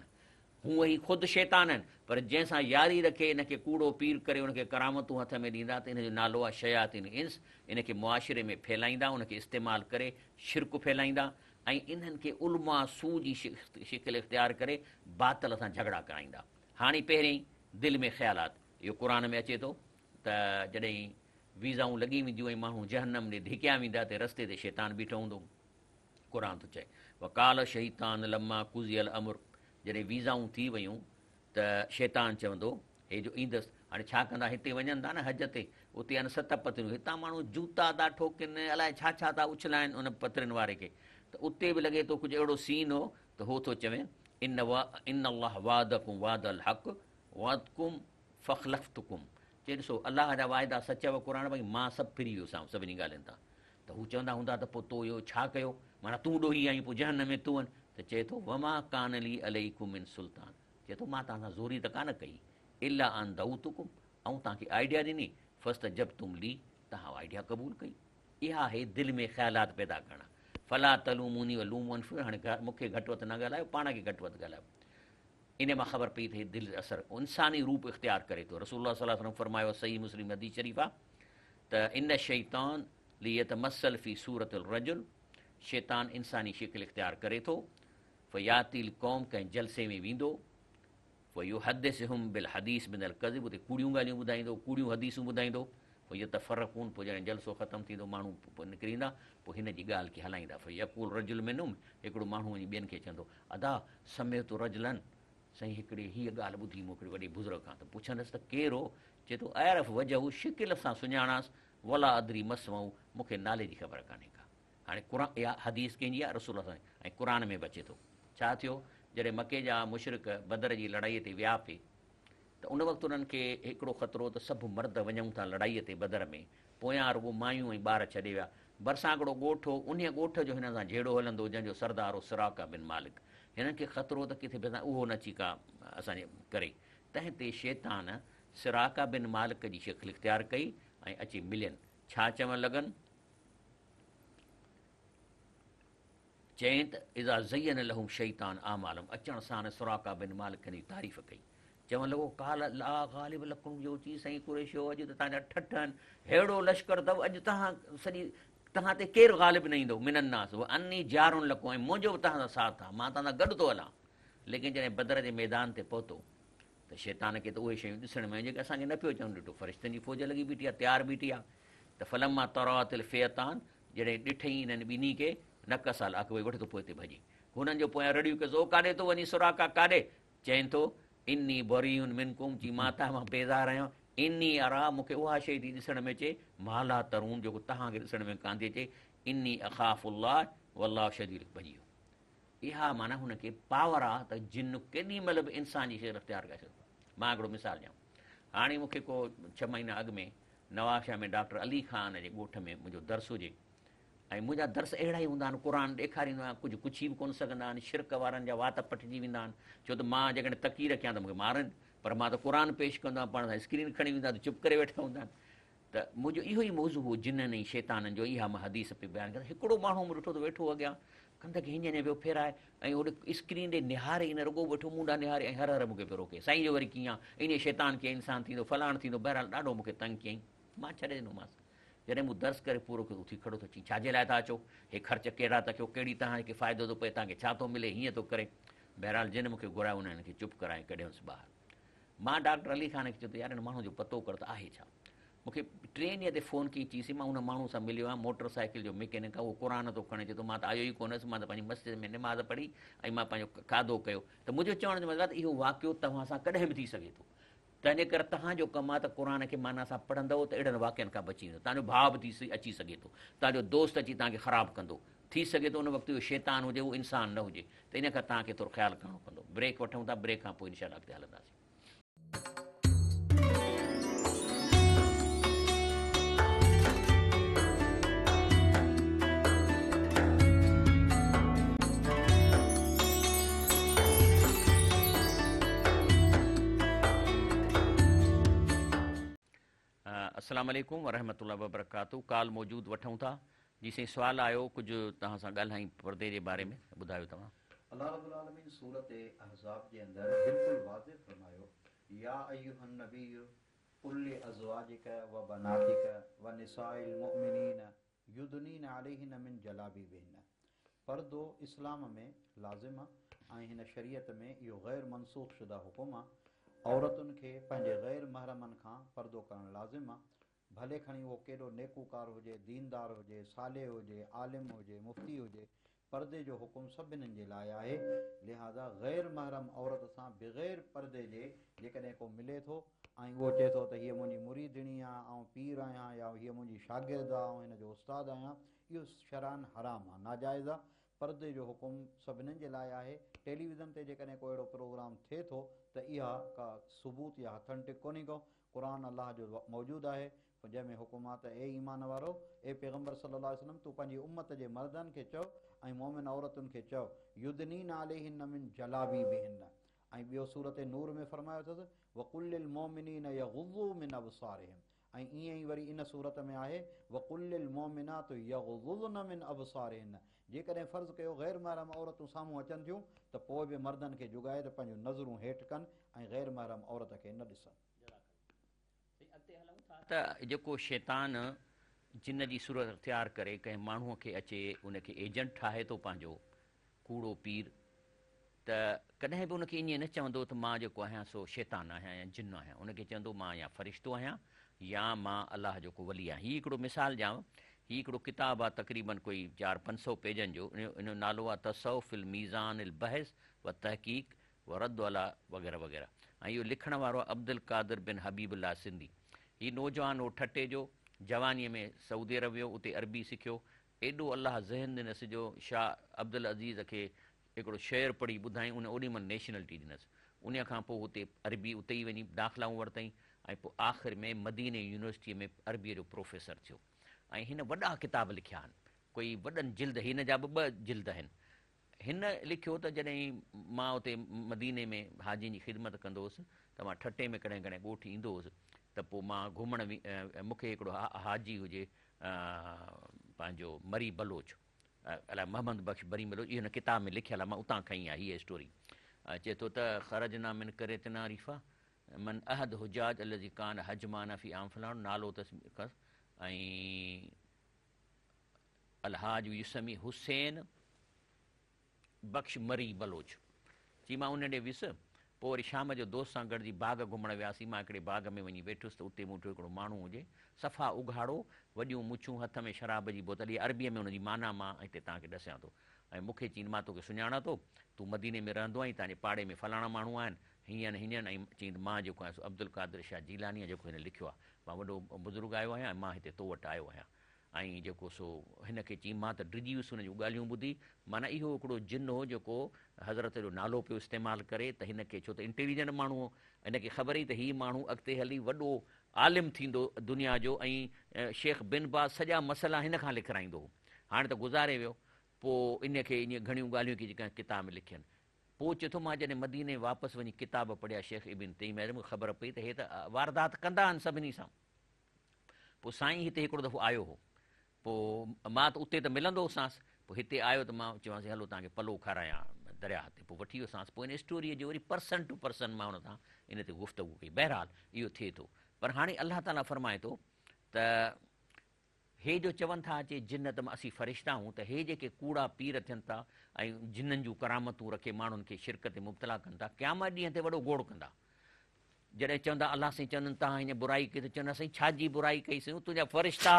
हूअं ई ख़ुदि शैतान आहिनि पर जंहिंसां यारी रखे इनखे कूड़ो पीर करे उनखे करामतूं हथ में ॾींदा त इनजो नालो आहे शयातिन इंस इनखे मुआशिरे में फैलाईंदा उनखे इस्तेमालु करे शिरक फैलाईंदा ऐं इन्हनि खे उलमा सू जी शिकिल इख़्तियार करे बातल सां झगड़ा कराईंदा हाणे पहिरीं दिलि में ख़्यालात इहो क़ुर में अचे थो त जॾहिं वीज़ाऊं लॻी वेंदियूं ऐं माण्हू जहनम ॾे धिकिया वेंदा त रस्ते ते शैतान बीठो हूंदो क़ुर थो चए वकाल शहीतान लम्मा कुज़ियल अमुर जॾहिं वीज़ाऊं थी वियूं त शैतान चवंदो हे जो ईंदसि हाणे छा कंदा हिते वञनि था न हज ते उते आहिनि सत पतरियूं हितां माण्हू जूता था ठोकिनि अलाए छा छा था उछलाइनि उन पतरियुनि वारे खे त उते बि लॻे थो कुझु अहिड़ो सीन हो त उहो थो चवे इन वा इन अलाह वाद अल हक वाद कुमकुम चए ॾिसो अलाह जा वाइदा सच व क़ुर भई मां सभु फ्री वियोसां सभिनी ॻाल्हियुनि तां त हू चवंदा हूंदा त पोइ तूं इहो छा कयो माना तूं ॾोही आई पोइ जहन में तूं वञ त चए थो वमा कान अली अलम इन सुल्तान चए थो मां तव्हां सां ज़ोरी त कान कई इला आन दऊ तुकुम ऐं तव्हांखे आइडिया ॾिनी फस्त जब तुम ली तव्हां आइडिया क़बूल कई इहा आहे दिलि में ख़्यालात पैदा करणा फला तलूमूनी वलूमन फिर हाणे मूंखे घटि वधि न ॻाल्हायो पाण खे घटि वधि ॻाल्हायो इन मां ख़बर पई थिए दिलि असरु इंसानी रूप इख़्तियार करे थो रसूल वसलम फरमायो सही मुस्लिम नदी शरीफ़ा त इन शैतान लियत मसल फ़ी सूरत रजुल शैतान इंसानी शिकिल इख़्तियार करे थो फ़यातिल क़ौम कंहिं जलसे में वेंदो वई इहो हदसि हूम बिल हदीस बिन कज़ ॿुधे कूड़ियूं ॻाल्हियूं ॿुधाईंदो कूड़ियूं हदीसूं ॿुधाईंदो पोइ इहो त फ़र्क़ु कोन पोइ जॾहिं जलसो ख़तमु थींदो माण्हू पोइ निकिरी ईंदा पोइ हिन जी ॻाल्हि खे हलाईंदा भई यकूल को रजुल मेनुमि हिकिड़ो माण्हू वञी ॿियनि खे चवंदो अदा समय तो रजुलनि साईं हिकिड़ी हीअ ॻाल्हि ॿुधी मूं हिकिड़ी वॾे बुज़ुर्ग खां त पुछंदसि त कहिड़ो चए थो अरफ़ वजह हू शिकिल सां सुञाणासि वला अदरी मस वऊं मूंखे नाले जी ख़बर कान्हे का हाणे क़ुर इहा हदीस कंहिंजी आहे रसूल सां ऐं क़ुर में बि अचे थो छा थियो जॾहिं मके जा मुशरक बदर जी लड़ाईअ ते विया पे त उन वक़्तु उन्हनि खे हिकिड़ो ख़तरो त सभु मर्द वञूं था लड़ाईअ ते बदर में पोयां रुॻो मायूं ऐं ॿार छॾे विया भरिसां हिकिड़ो ॻोठ हो उन ॻोठ जो हिन सां जहिड़ो हलंदो जंहिंजो सरदार हो सिराका बिन मालिक हिननि खे ख़तरो त किथे बि उहो न अची का असांजे करे तंहिं ते शैतान सिराका बिन मालिक जी शिकिल इख़्तियारु कई ऐं अची मिलियनि छा चवणु लॻनि चयईं त इज़ा ज़ैन न लहूं शैतान आलालम अचण सां सुराका बिन मालिक तारीफ़ कई चवनि लॻो काल ला ग़ालिब जो बि साईं शो अॼु त तव्हांजा ठठ आहिनि अहिड़ो लश्कर अथव अॼु तव्हां सॼी तव्हां ते केरु ग़ालिब न ईंदो मिनन्दास उहो अनी जारुनि लकूं ऐं मुंहिंजो बि तव्हां सां साथ आहे मां तव्हां सां गॾु थो हलां लेकिन जॾहिं बदर जे मैदान ते पहुतो त शैतान खे त उहे शयूं ॾिसण में जेके असांखे न पियो चवनि ॾिठो फ़रिश्तनि जी फ़ौज लॻी बीठी आहे तयारु बीठी आहे त फलम मां तरा फ़ेतान जॾहिं ॾिठई हिननि ॿिन्ही खे नक साल अॻु वे वठे भॼे हुननि जो पोयां रड़ियूं कयोसि केस काॾे थो वञी सुराका काॾे चए थो इनी बोरीन मिनकुम जी माता मां बेज़ार आहियां इनी अरा मूंखे उहा शइ थी ॾिसण में अचे माला तरून जेको तव्हांखे ॾिसण में कान थी अचे इनी अखाफ़ा व अलाह शज़ीर भॼी वियो इहा माना हुनखे पावर आहे त जिन केॾी महिल बि इंसान जी शइ अख़्तियार करे सघो मां हिकिड़ो मिसाल ॾियां हाणे मूंखे को छह महीना अॻु में नवाबशाह में डॉक्टर अली ख़ान जे ॻोठ में मुंहिंजो दर्स हुजे ऐं मुंहिंजा दर्स अहिड़ा ई हूंदा आहिनि क़ुर ॾेखारींदो आहियां कुझु कुझु बि कोन सघंदा आहिनि शिरक वारनि जा वात पटिजी वेंदा आहिनि छो त मां जेकॾहिं तकीर कयां त मूंखे मारनि पर मां त क़रान पेश कंदो आहियां पाण सां स्क्रीन खणी वेंदा त चुप करे वेठा हूंदा आहिनि त मुंहिंजो इहो ई मौज़ू हो जिननि ऐं शैताननि जो इहा मां हदीस पई बयानु कयां हिकिड़ो माण्हू मूं ॾिठो त वेठो अॻियां कंध खे हीअं अञा फेराए ऐं होॾे स्क्रीन ॾे निहारे ई रुॻो वेठो मुंडा निहारे ऐं हर हर मूंखे पियो रोके साईं जो वरी कीअं इन शैतान कीअं इंसानु थींदो फलाण थींदो बहिरहाल ॾाढो मूंखे तंग कयईं मां छॾे ॾिनोमांसि जॾहिं मूं दर्स करे पूरो कयो उथी खड़ो थो अची छाजे लाइ था अचो हे ख़र्च कहिड़ा था कयो कहिड़ी तव्हांखे फ़ाइदो थो पए तव्हांखे छा थो मिले हीअं थो करे बहिरहाल जिन मूंखे घुरायो हुन हिनखे चुप कराए कढियुसि ॿाहिरि मां डॉक्टर अली ख़ान खे चयो त यार हिन माण्हू जो पतो कर त आहे छा मूंखे टे ॾींहं ते फ़ोन कई चईसीं मां हुन माण्हू सां मिलियो आहियां मोटर साइकिल जो मेकेनिक आहे उहो क़ुर थो खणे चए थो मां त आयो ई कोन हुयुसि मां त पंहिंजी मस्जिद में निमाज़ पढ़ी ऐं मां पंहिंजो खाधो कयो त मुंहिंजो चवण जो मतिलबु इहो वाकियो तव्हां सां कॾहिं बि थी सघे थो तंहिंजे करे तव्हांजो कमु आहे त क़ुर खे माना सां पढ़ंदव त अहिड़नि वाक्यनि खां बची वेंदो तव्हांजो भाव थी अची सघे थो तव्हांजो दोस्त अची तव्हांखे ख़राबु कंदो थी सघे थो उन वक़्तु इहो शैतान हुजे उहो इंसानु न हुजे त इन खां तव्हांखे थोरो ख़्यालु करिणो पवंदो ब्रेक वठूं था ब्रेक खां पोइ इनशा अॻिते हलंदासीं असलम वरहमत वबरक कॉल मौजूद वठूं था जीसीं सवाल आयो कुछ तव्हां सां ॻाल्हायूं बारे में बुधा तव्हां अलाह सूरत अहज़ाब फरमायो या नबी कुल व व निसाइल मुमिनीन युदनीन अलैहिन मिन इस्लाम में लाज़िम आहे ऐं शरीयत में यो ग़ैर मनसूख़ शुदा हुकुम आहे औरतुनि खे पंहिंजे ग़ैर محرمن खां परदो करणु لازم आहे भले खणी उहो केॾो नेकुकारु हुजे दीनदारु हुजे साले हुजे आलिमु हुजे मुफ़्ती हुजे परदे जो हुकुम सभिनीनि जे लाइ आहे लिहाज़ा ग़ैर महरम औरत सां बग़ैर परदे जे जेकॾहिं को मिले थो ऐं उहो चए थो त हीअ मुंहिंजी मुरी आहे ऐं पीर आहियां या हीअ मुंहिंजी शागिर्दु आहे ऐं हिन जो उस्तादु आहियां इहो शरानु हराम आहे नाजाइज़ु आहे परदे जो हुकुम सभिनीनि जे टेलीविज़न ते जेकॾहिं को अहिड़ो प्रोग्राम थिए थो त इहा का सबूत या हथनि टिक कोन्हे को क़ुर अलाह जो मौजूदु आहे जंहिंमें हुकुमात ईमान वारो ए पैगम्बर सलाहु वसलम तूं पंहिंजी उमत जे मर्दनि खे चओ ऐं मोमिन औरतुनि खे चओ युदनी नाले हिन जलाबी बि हिन ऐं ॿियो सूरत नूर में फरमायो अथसि वकुल मोमिनी न ऐं ईअं ई वरी इन सूरत में आहे वकुल मोमिना मिन त जेको शैतान जिन जी सूरत करे कंहिं माण्हूअ खे अचे उनखे एजेंट ठाहे थो पंहिंजो कूड़ो पीर त कॾहिं बि उनखे ईअं न चवंदो त मां जेको आहियां सो शैतान आहियां या जिन आहियां उनखे चवंदो मां या फ़रिश्तो आहियां या मां अलाह जो को वली आहियां हीअ हिकिड़ो मिसाल ॾियांव ही हिकिड़ो किताबु आहे तक़रीबन कोई चारि पंज सौ पेजनि जो इन इन नालो आहे तसौफ़ इल मीज़ान इल बहस व तहक़ीक़ व रद अला वग़ैरह वग़ैरह ऐं इहो लिखण वारो आहे अब्दुल कादिर बिन हबीबुल्ला सिंधी हीउ नौजवान ठटे जो जवानीअ में सऊदी अरब वियो उते अरबी सिखियो एॾो अलाह ज़हन ॾिनसि जो शाह अब्दुल अज़ीज़ खे हिकिड़ो शेर पढ़ी ॿुधाई उन ओॾीमहिल नेशनलिटी ॾिनसि उन खां पोइ हुते अरबी उते ई वञी दाख़िलाऊं वरितईं ऐं पोइ आख़िर में मदीने यूनिवर्सिटीअ में अरबीअ जो प्रोफेसर थियो ऐं हिन वॾा किताब लिखिया आहिनि कोई वॾनि जिल्द हिन जा बि ॿ जिल्द आहिनि हिन लिखियो त जॾहिं मां उते मदीने में हाजीनि जी ख़िदमत कंदो हुउसि त मां ठटे में कॾहिं कॾहिं ॻोठु ईंदो हुउसि त पोइ मां घुमण बि मूंखे हिकिड़ो हा हाजी हुजे पंहिंजो मरी बलोच अलाए मोहम्मद बख्श मरी बलोच इहो हिन किताब में लिखियलु आहे मां उतां खईं आहे हीअ स्टोरी चए थो त ख़रज ना मिन करे मन अहद हुजाज अल कान हजमान फी नालो अथसि अलहाज युसमी हुसैन बख़्श मरी बलोच चई मां उन ॾे वियुसि पोइ वरी शाम जो दोस्त सां गॾिजी बाग घुमणु वियासीं मां हिकिड़े बाग़ में वञी वेठुसि त उते मूं हिकिड़ो माण्हू हुजे सफ़ा उघाड़ो वॾियूं मुछियूं हथ में शराब जी बोतल इहा अरबीअ में हुनजी माना मां हिते तव्हांखे ॾसियां थो ऐं मूंखे चई मां तोखे सुञाणा थो तूं मदीने में रहंदो आहीं तव्हांजे पाड़े में फलाणा माण्हू आहिनि हीअं हीअं ऐं चई मां जेको आहे अब्दुल कादिर शाह जीलाणीअ जेको हिन लिखियो आहे मां वॾो बुज़ुर्ग आयो आहियां मां हिते तो वटि आयो आहियां ऐं जेको सो हिन खे चई मां त डिॼी वियुसि हुन जूं ॻाल्हियूं ॿुधी माना इहो हिकिड़ो जिन हो जेको हज़रत जो नालो पियो इस्तेमालु करे त हिन खे छो त इंटेलिजेंट माण्हू हो हिन खे ख़बर हुई त हीउ माण्हू अॻिते हली वॾो आलिम थींदो दुनिया जो ऐं शेख बिन बा सॼा मसला हिन खां लिखाईंदो हुओ हाणे त गुज़ारे वियो पोइ इन खे इन घणियूं ॻाल्हियूं की जेका किताब लिखियनि पोइ चए थो मां जॾहिं मदीने वापसि वञी किताब पढ़िया शेख इबिन तई महिर मूंखे ख़बर पई त हे त वारदात कंदा आहिनि सभिनी सां पोइ साईं हिते हिकिड़ो दफ़ो आयो हो पोइ मां त उते त मिलंदो होसांसि पोइ हिते आयो त मां चवांसि हलो तव्हांखे पलो खारायां दरिया ते पोइ वठी वियोसांसि पोइ हिन स्टोरीअ जो वरी पर्सन टू पर्सन मां हुन सां इन ते गुफ़्तगु कई बहिरहाल इहो थिए थो पर हाणे अलाह ताला फ़रमाए थो त हे जो चवनि था अचे जिन त असीं फ़रिश्ता आहियूं त हे जेके कूड़ा पीर थियनि था ऐं जिन्हनि जूं करामतूं रखे माण्हुनि खे शिरकत मुब्तला कनि था क्यामा ॾींहं ते वॾो गोड़ कंदा जॾहिं चवंदा अलाह साईं चवंदा तव्हां बुराई कई त चवंदा साईं छाजी बुराई कईसीं तुंहिंजा फ़रिश्ता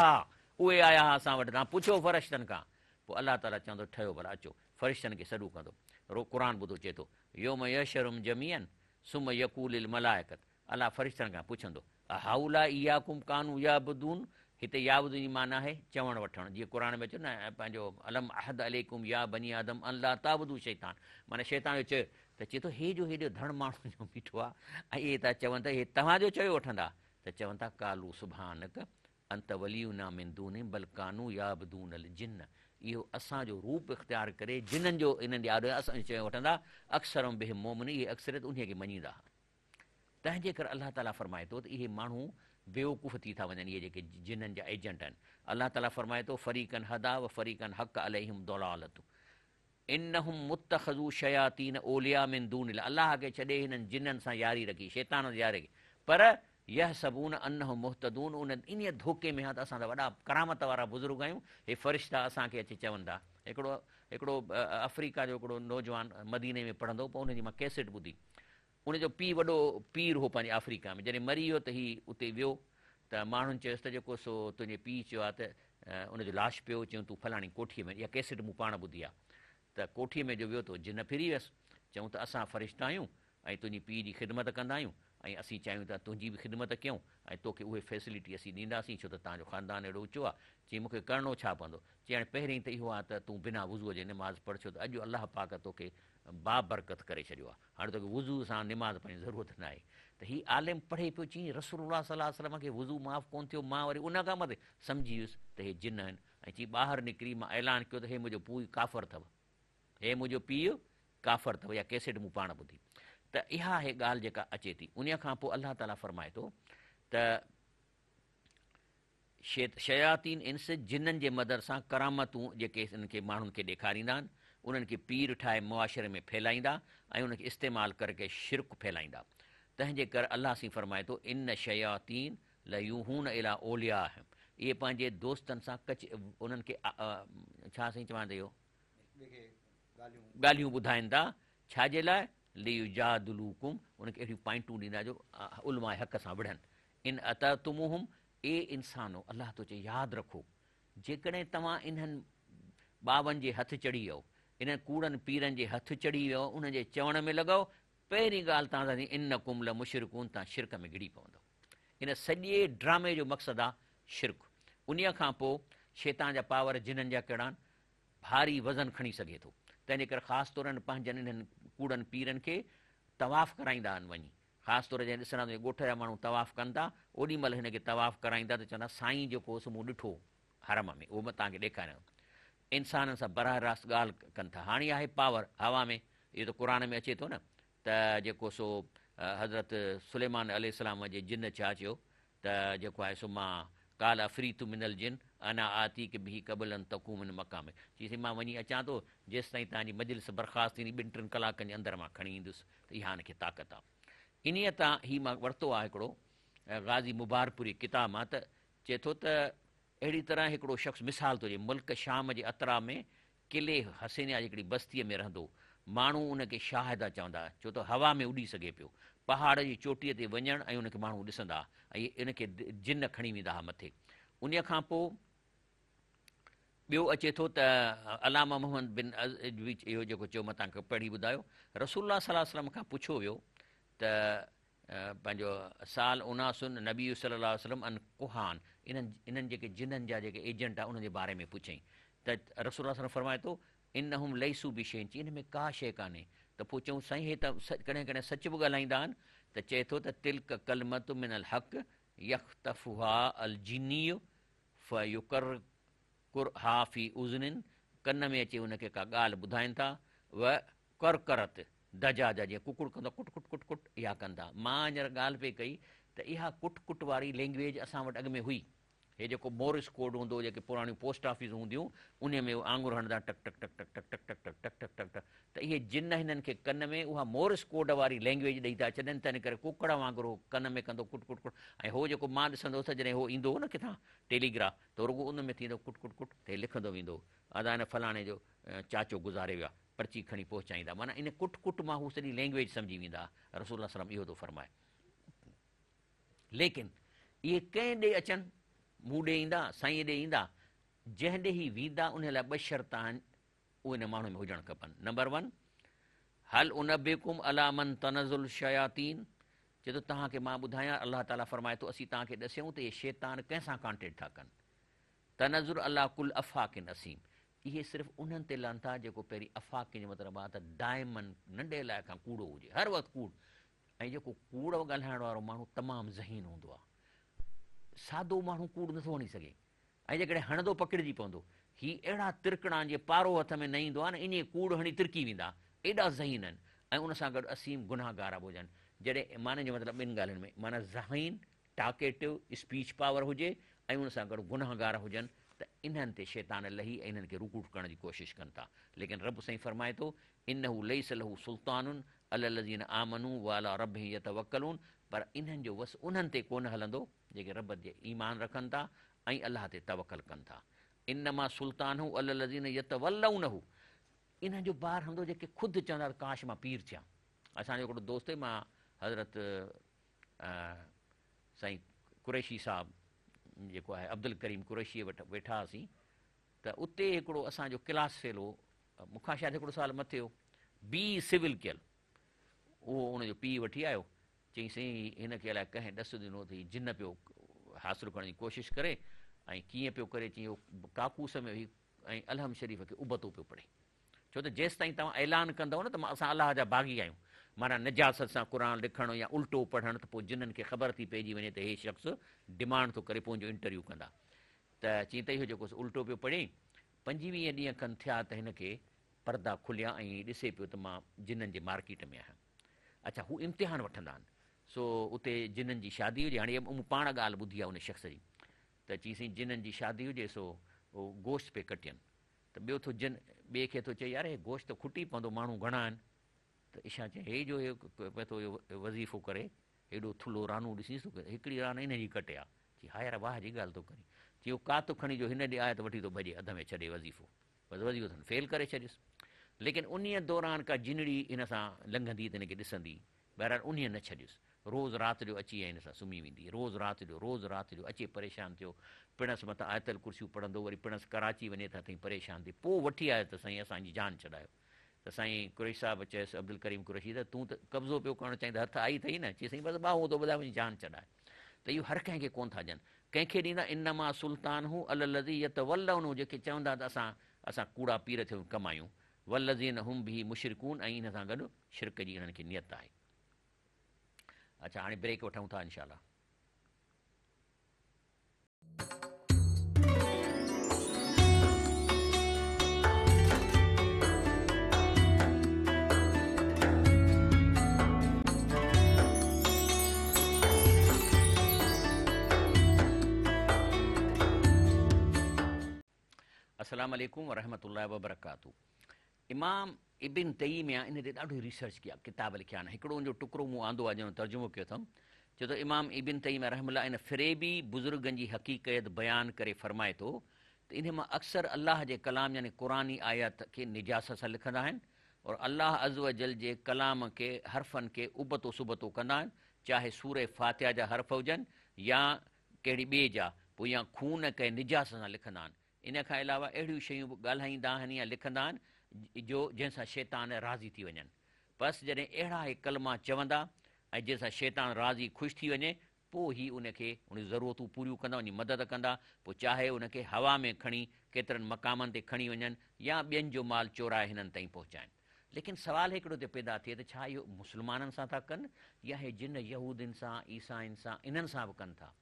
उहे आया असां वटि तव्हां पुछो फ़रिश्तनि खां पोइ अलाह ताला चवंदो ठहियो भला अचो फ़रिश्तनि खे सॼो कंदो रो क़ुर ॿुधो चए थो योम यशरुम जमीयन सुम यकूल मलायकत अलाह फ़रिश्तनि खां पुछंदो अ हिते याबदून जी माना आहे चवणु वठणु जीअं क़ुर में अचो न पंहिंजो अलम अहद अलेकुम या बनी आदम अलाह ताबधू शैतान माना शैतान जो चयो त चए थो हे जो हेॾो धण माण्हू जो बीठो आहे ऐं इहे था चवनि था हे तव्हांजो चयो वठंदा त चवनि था कालू सुभानक अंत मिंदून बलकानू अल जिन इहो असांजो रूप इख़्तियार करे जिननि जो इन्हनि असांजो चयो वठंदा अक्सर ऐं बेमोमनी इहे अक्सरियत उन खे मञींदा तंहिंजे करे अलाह ताला फ़रमाए थो त इहे माण्हू बेवकूफ़ थी था वञनि इहे जेके जिन्हनि जा एजेंट आहिनि अलाह ताला फ़रमाए थो फ़रीकन हदा व फ़रीकन हक़ अलहिम दौलालतूं इन हम मुतखज़ू शयातीन ओलिया मिन दून अलाह खे छॾे हिननि जिन्हनि सां यारी रखी शैतान यारी पर यह सबून अन मुहतदून उन इन धोखे में हा त असां त वॾा करामत वारा बुज़ुर्ग आहियूं हे फ़रिश्ता असांखे अची चवनि था हिकिड़ो हिकिड़ो अफ्रीका जो हिकिड़ो नौजवान मदीने में पढ़ंदो पोइ हुनजी मां कैसेट ॿुधी उनजो पीउ वॾो पीर हो पंहिंजे अफ्रीका में जॾहिं मरी वियो त हीउ उते वियो त माण्हुनि चयोसि त जेको सो तुंहिंजे पीउ चयो आहे त उनजो लाश पियो चयूं तूं फलाणी कोठीअ में इहा कैसेट मूं पाण ॿुधी आहे त कोठीअ में जो वियो त जिन फिरी वियसि चऊं त असां फ़रिश्ता आहियूं ऐं तुंहिंजी पीउ जी ख़िदमत कंदा आहियूं ऐं असीं चाहियूं था तुंहिंजी बि ख़िदमत कयूं ऐं तोखे उहे फैसिलिटी असीं ॾींदासीं छो त तव्हांजो ख़ानदान अहिड़ो ऊचो आहे चई मूंखे करिणो छा पवंदो चईं हाणे पहिरीं त इहो आहे त तूं बिना वुज़ूअ जे निमाज़ पढ़ छो त अॼु अलाह पाक तोखे बा बरकत करे छॾियो आहे हाणे तोखे वुज़ू सां निमाज़ पणी ज़रूरत न आहे त हीउ आलिम पढ़े पियो चई रसूल खे वुज़ू माफ़ु कोन थियो मां वरी उन खां मथे सम्झी वियुसि त हे जिन आहिनि ऐं चई ॿाहिरि निकिरी मां ऐलान कयो त हे मुंहिंजो पू काफ़र अथव हे मुंहिंजो पीउ काफ़र अथव या कैसेट मूं पाण ॿुधी त इहा इहा ॻाल्हि जेका अचे थी उन खां पोइ अलाह ताला फ़रमाए थो त शे शयातीन इंस जिन्हनि जे मदर सां करामतूं जेके खे माण्हुनि खे ॾेखारींदा आहिनि उन्हनि खे पीर ठाहे मुआशरे में फैलाईंदा ऐं उनखे इस्तेमालु कर शिरक फैलाईंदा तंहिंजे करे अलाह साईं फ़रमाए थो इन शयातीन इला ओलिया इहे पंहिंजे दोस्तनि सां कच उन्हनि खे छा साईं चवां थो इहो ॻाल्हियूं ॿुधाइनि था छाजे लाइ ली जा कुम उनखे अहिड़ियूं पॉइंटूं ॾींदा जो उलमा हक़ सां विढ़नि इन अतुमूम ए इंसानो अलाह थो चए यादि रखो जेकॾहिं तव्हां इन्हनि ॿावनि जे हथु चढ़ी वियो इन्हनि कूड़नि पीरनि जे हथु चढ़ी वियो उन जे चवण में लॻो पहिरीं ॻाल्हि तव्हां सां इन कुमल मुशिर कोन तां शिरक में घिरी पवंदो इन सॼे ड्रामे जो मक़सदु आहे शिरक उन खां पोइ छेता जा पावर जिन्हनि जा कहिड़ा आहिनि भारी वज़न खणी सघे थो तंहिंजे करे ख़ासि तौर पंहिंजनि इन्हनि कूड़नि पीरनि खे तवाफ़ कराईंदा आहिनि वञी ख़ासि तौर ते ॾिसंदा ॻोठ जा माण्हू तवाफ़ कनि था ओॾीमहिल हिनखे तवाफ़ कराईंदा त चवंदा साईं जेको सो मूं ॾिठो हरम में उहो मां तव्हांखे ॾेखारियां इंसाननि सां बराह रास्त ॻाल्हि कनि था हाणे आहे पावर हवा में इहो त क़रान में अचे थो न त जेको सो हज़रत सुलेमान अल जे जिन छा चयो त जेको आहे सो मां काला फ्री मिनल जिन अना आती की बि कबलनि तकूमनि मक़ाम चई से मां वञी अचां थो जेसि ताईं तव्हांजी मजलिस बरख़ास्त थींदी ॿिनि टिनि कलाकनि जे अंदरि मां खणी ईंदुसि त इहा हिनखे ताक़त आहे इन्हीअ तां ही मां वरितो आहे हिकिड़ो गाज़ी मुबारपुरी किताब मां त चए थो त अहिड़ी तरह हिकिड़ो शख़्स मिसाल थो ॾिए मुल्क शाम जे अतरा में किले हसेना जी हिकिड़ी बस्तीअ में रहंदो माण्हू उन खे शाहिदा चवंदा छो त हवा में उॾी सघे पियो पहाड़ जी चोटीअ ते वञणु ऐं उनखे माण्हू ॾिसंदा ऐं इहे इनखे जिन खणी वेंदा हुआ मथे उन खां पोइ ॿियो अचे थो त अलामा मोहम्मद बिन अज इहो जेको चयो मां तव्हांखे पढ़ी ॿुधायो रसूल सल वलम खां पुछियो वियो त पंहिंजो साल उनासुन नबी सलाहु वसलम अन कुहान इन्हनि इन्हनि जेके जिननि जा जेके एजेंट आहे उन्हनि जे बारे में पुछियईं त रसूल रसोलम फ़रमाए थो इन हुम लहसू बि शइ चई इन में का शइ कान्हे त पोइ चऊं साईं हे त कॾहिं कॾहिं सच बि ॻाल्हाईंदा आहिनि त चए थो त तिल्क कलमत मिनल हक़ यख तफ़ुहा अलजिनीयो फ़युकर कुर हाफ़ी उज़निन कन में अची उनखे का ॻाल्हि ॿुधाइनि था व कर करत दजा जा जीअं कुकुड़ कंदो कुट कुट कुट कुट इहा कनि मां हींअर ॻाल्हि पई कई त इहा कुट कुट वारी लैंग्वेज असां वटि अॻु में हुई हे जो मोरिस कोड हूंदो जेके पुरानी पोस्ट ऑफिस हूंदियूं उन में उहो आङुर टक टक टक टक टक टक टक टक टक टक टक टक त इहे जिन इन खे कन में उ मोरिस कोड वाली लैंग्वेज ॾेई था छॾनि त हिन कुकड़ वांगुरु हो कन में कंदो कुट कुट कुट ऐं हो जेको मां ॾिसंदो हुउसि जॾहिं न किथां टेलीग्राफ त रुगो उन में कुट कुट कुट ते लिखंदो वेंदो अदा हिन फलाणे जो चाचो गुज़ारे वियो पर्ची खड़ी पहुचाईंदा माना इन कुट कुट मां हू लैंग्वेज समझी वेंदा रसूल सलम इो तो फरमाए लेकिन ये कें अचन मूं ॾे ईंदा साईं ॾे ईंदा जंहिं ॾे ई वेंदा उन लाइ ॿ शर्त आहिनि उहे हिन माण्हू में हुजणु खपनि नंबर वन हल उन बेकुम अलामन तनज़ुल शयातीन चए थो तव्हांखे मां ॿुधायां अलाह ताला फरमाए थो असीं तव्हांखे ॾसियूं त इहे शैतान कंहिंसां कॉन्टेक्ट था कनि तनजुल अलाह कुल अफ़ाकिन असीम इहे सिर्फ़ु उन्हनि ते लहनि था जेको पहिरीं अफ़ाकिन जो मतिलबु आहे त डायमंड नंढे इलाइक़े खां कूड़ो हुजे हर वक़्तु कूड़ ऐं जेको कूड़ ॻाल्हाइण वारो माण्हू तमामु ज़हीन हूंदो आहे सादो माण्हू कूड़ नथो हणी सघे ऐं जेकॾहिं हणंदो पकिड़िजी पवंदो ही अहिड़ा तिरकणा जे पारो हथ में न ईंदो आहे न इन कूड़ हणी तिरकी वेंदा एॾा ज़हीन आहिनि ऐं उन सां गॾु असीम गुनाहगार बि हुजनि जॾहिं माने जो मतिलबु ॿिनि ॻाल्हियुनि में माना ज़हीन टाकेटिव स्पीच पावर हुजे ऐं उन सां गॾु गुनाहगार हुजनि त इन्हनि ते शैतान लही ऐं इन्हनि खे रुकूट करण जी कोशिशि कनि था लेकिन रब साईं फरमाए थो इन हू लही सलहू सुल्तानुनि अल लज़ीन आमनू वाला रब हीअ त वकलुनि पर इन्हनि जो वस उन्हनि ते कोन हलंदो जेके रब जे ईमान रखनि था ऐं अलाह ते तवकल कनि था इन मां सुल्तान हू अल लज़ीन यत न हू इन जो ॿार हूंदो जेके ख़ुदि चवंदा हुआ काश मां पीर थियां असांजो हिकिड़ो दोस्त मां हज़रत साईं कुरेशी साहिबु जेको आहे अब्दुल करीम कुरेशीअ वटि वेठा हुआसीं त उते हिकिड़ो असांजो क्लास फेल हो मूंखां शायदि हिकिड़ो साल मथे हो बी सिविल कयल उहो उनजो पीउ वठी आयो चईं साईं हिन खे अलाए कंहिं ॾस ॾिनो अथई जिन पियो हासिलु करण जी कोशिशि करे ऐं कीअं पियो करे चयईं उहो काकुस में हुई ऐं अलहम शरीफ़ खे उबतो पियो पढ़े छो त जेसि ताईं तव्हां ऐलान कंदव न त मां असां अलाह जा बाग़ी आहियूं माना निजासत सां क़ुर लिखणु या उल्टो पढ़णु त पोइ जिन्हनि खे ख़बर थी पइजी वञे त हे शख़्स डिमांड थो करे पंहिंजो इंटरव्यू कंदा त चई त इहो जेको उल्टो पियो पढ़े पंजवीह ॾींहं खनि थिया त हिनखे परदा खुलिया ऐं ॾिसे पियो त मां जिन्हनि जे मार्केट में आहियां अच्छा हू इम्तिहान वठंदा आहिनि सो उते जिन्हनि जी शादी हुजे हाणे मूं पाण ॻाल्हि ॿुधी आहे उन शख़्स जी त चईसीं जिन्हनि जी शादी हुजे सो उहो गोश्त पिए कटियनि त ॿियो थो जिन ॿिए खे थो चए यार हे गोश्त खुटी पवंदो माण्हू घणा आहिनि त ईशा चए हे जो इहो थो वज़ीफ़ो करे हेॾो थुल्हो रानू ॾिसीसि हिकिड़ी रान हिन जी कटे आहे चई हा यार वाह जी ॻाल्हि थो करे चई कातो खणी जो हिन ॾे आहे त वठी थो भॼे अध में छॾे वज़ीफ़ो बसि वज़ीफ़ो अथनि फेल करे छॾियुसि लेकिन उन दौरान का जिनड़ी हिन सां लंघंदी त हिनखे ॾिसंदी बहिरार उन न छॾियुसि रोज़ राति जो अची आहिनि सां सुम्ही वेंदी रोज़ राति जो रोज़ राति जो अचे परेशान थियो पिणसि मथां आयतल कुर्सियूं पढ़ंदो वरी पिणसि कराची वञे तईं परेशान थिए पोइ वठी आयो त साईं असांजी जान छॾायो त साईं कुरेश साहिब चयोसि अब्दुल करीम कुरेशी त तूं त कब्ज़ो पियो करणु चाहींदो त हथु आई अथई न चई साईं बसि भाउ थो ॿुधाए मुंहिंजी जान छॾाए त इहो हर कंहिंखे कोन था ॾियनि कंहिंखे ॾींदा इन मां न मां सुल्तानू अलज़ी यत वलहनूं जेके चवंदा त असां असां कूड़ा पीर थियूं कमायूं वल लज़ीन हुम बि मुशिरकून ऐं हिन सां गॾु शिरक जी हिननि खे नियत आहे अच्छा हाणे ब्रेक वठूं था इनशाला అస్సలం అయికం వరహమతుల్లా వబర్కాతూ इमाम इबिन तई में इन ते रिसर्च किया किताब लिखिया आहिनि टुकड़ो मु आंदो आहे जंहिं तर्जुमो किया अथऊं चए तो इमाम इबिन तई में रहमला इन फ़िरेबी बुजुर्गन की हक़ीक़त बयान कर फ़रमाए तो त तो इन अक्सर अल्लाह के कलाम यानी कुरानी आयात के निजास से लिखा और अल्लाह अज़ जल के कलाम के हर्फन के उबतो सुबतो कह चाहे सूर फ़ातिहा जहा हर्फ़ होजन या कड़ी बे जहा या खून के निजास से लिखंदा इन अलावा अड़ी शूँ गाल या लिखा जो जंहिंसां शैतान राज़ी थी वञनि बसि जॾहिं अहिड़ा ई कलमा चवंदा ऐं जंहिंसां शैतान राज़ी ख़ुशि थी वञे पोइ ई उनखे उन ज़रूरतूं पूरियूं कंदा उनजी मदद कंदा पोइ चाहे उनखे हवा में खणी केतिरनि मक़ामनि ते खणी वञनि या ॿियनि जो माल चोराए हिननि ताईं पहुचाइनि लेकिन सुवालु हिकिड़ो ते पैदा थिए त छा इहो मुस्लमाननि सां था कनि या इहे जिन यहूदियुनि सां ईसाइनि सां इन्हनि सां बि कनि था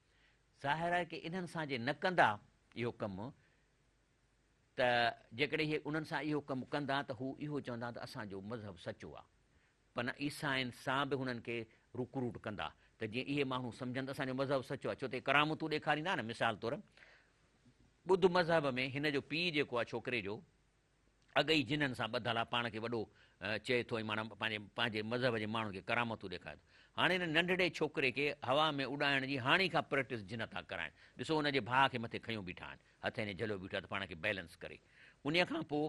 ज़ाहिर आहे की इन्हनि सां जे न कंदा इहो कमु त जेकॾहिं इहे उन्हनि सां इहो कमु कंदा त हू इहो चवंदा त असांजो मज़हब सचो आहे माना ईसाइन सां बि हुननि खे रुकरूट कंदा त जीअं इहे माण्हू सम्झनि त असांजो मज़हब सचो आहे छो त करामतूं ॾेखारींदा न मिसाल तौरु ॿुध मज़हब में हिन जो पीउ जेको आहे छोकिरे जो अॻई जिननि सां ॿधल आहे पाण खे वॾो चए थो माना पंहिंजे पंहिंजे मज़हब जे माण्हुनि खे करामतूं ॾेखारे थो हाणे हिन नंढड़े छोकिरे खे हवा में उॾाइण जी हाणे खां प्रैक्टिस जिन था कराइनि ॾिसो हुनजे भाउ खे मथे खयूं बीठा आहिनि हथ हिन झलो बीठो आहे त पाण खे बैलेंस करे उन खां पोइ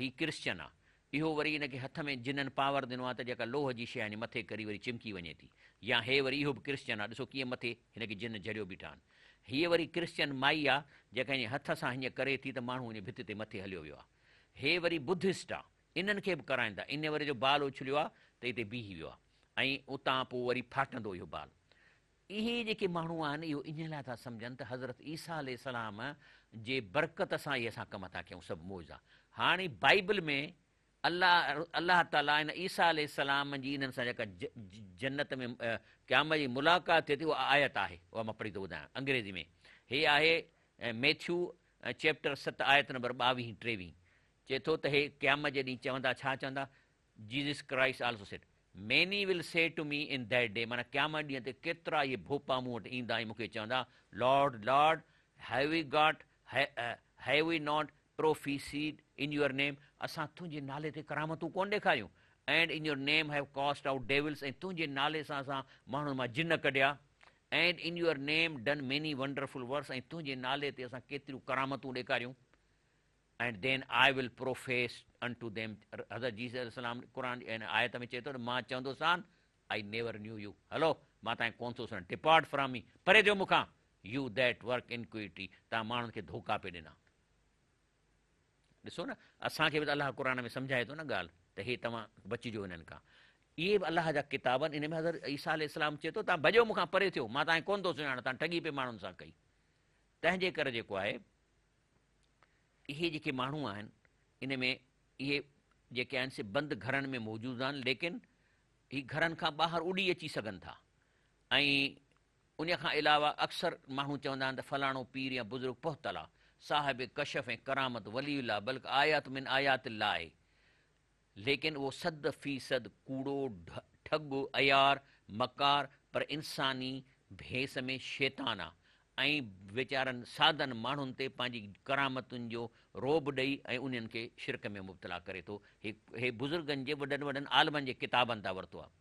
हीउ क्रिश्चन आहे इहो वरी हिनखे हथ में जिननि पावर ॾिनो आहे त जेका लोह जी शइ आहे मथे करी वरी चिमकी वञे थी या हे वरी इहो बि क्रिश्चन आहे ॾिसो कीअं मथे हिनखे जिन झरियो बीठा आहिनि हीअ वरी क्रिश्चन माई आहे जेका हिन हथ सां हीअं करे थी त माण्हू हिन भिति ते मथे हलियो वियो आहे हे वरी बुद्धिस्ट आहे इन्हनि खे बि कराईंदा इन वरी जो बाल उछलियो आहे त हिते बीह वियो आहे ऐं उतां पोइ वरी फाटंदो इहो बाल इहे जेके माण्हू आहिनि इहो इन लाइ था सम्झनि त हज़रत ईसा अलाम जे बरक़त सां ई असां कम था कयूं सभु मौजा हाणे बाइबल में अलाह अलाह ताला हिन ईसा अलाम जी इन्हनि सां जेका जन्नत में क़्याम जी मुलाक़ात थिए थी उहा आयत आहे उहा मां पढ़ी थो ॿुधायां अंग्रेज़ी में हे आहे मेथ्यू चैप्टर सत आयत नंबर ॿावीह टेवीह चए थो त हे क़याम जे ॾींहुं चवंदा छा चवंदा Christ also said many will say to mid in that day माना क्याम ॾींहं ते केतिरा इहे भोपा मूं वटि ईंदा ऐं मूंखे चवंदा Lord Lord have we got have we not prophesied in your नेम असां तुंहिंजे नाले ते करामतूं कोन ॾेखारियूं and in your name have cast out devils ऐं तुंहिंजे नाले सां असां माण्हुनि मां जिन कढिया and in your name done many wonderful works ऐं तुंहिंजे नाले ते असां केतिरियूं करामतूं ॾेखारियूं and then I will profess unto them हज़रत जी क़ुर आयत में चए थो मां चवंदो सान आई नेवर न्यू यू हलो मां तव्हांखे कोन थो सुञाणे Depart from me परे Jo मूंखां you that work in तव्हां माण्हुनि खे धोखा Dhoka ॾिना ॾिसो न असांखे बि त अलाह Quran में सम्झाए थो न ॻाल्हि त हे तव्हां बचिजो हिननि खां इहे बि अलाह जा किताब आहिनि इन में हज़र ईसा इस्लाम चए थो तव्हां भॼो मूंखां परे थियो मां तव्हांखे थो सुञाणे तव्हां ठगी पिया माण्हुनि सां कई तंहिंजे करे जेको आहे इहे जेके माण्हू आहिनि इन में इहे जेके आहिनि से बंदि घरनि में मौजूदु आहिनि लेकिन ही घरनि खां ॿाहिरि उॾी अची सघनि था ऐं उन खां अलावा अक्सर माण्हू चवंदा आहिनि त फलाणो पीर या बुज़ुर्ग पहुतल आहे साहिब कशफ़ ऐं करामत वली अला बल्कि आयात मिन आयात लाए लेकिन उहो सद फ़ीसद कूड़ो ठग अयार मकार पर इंसानी भेस में शैतान आहे ऐं वीचारनि साधन माण्हुनि ते पंहिंजी करामतुनि जो रोब ॾेई ऐं उन्हनि खे शिरक में मुबतला करे थो हे बुज़ुर्गनि जे वॾनि वॾनि आलमनि जे किताबनि तां वरितो आहे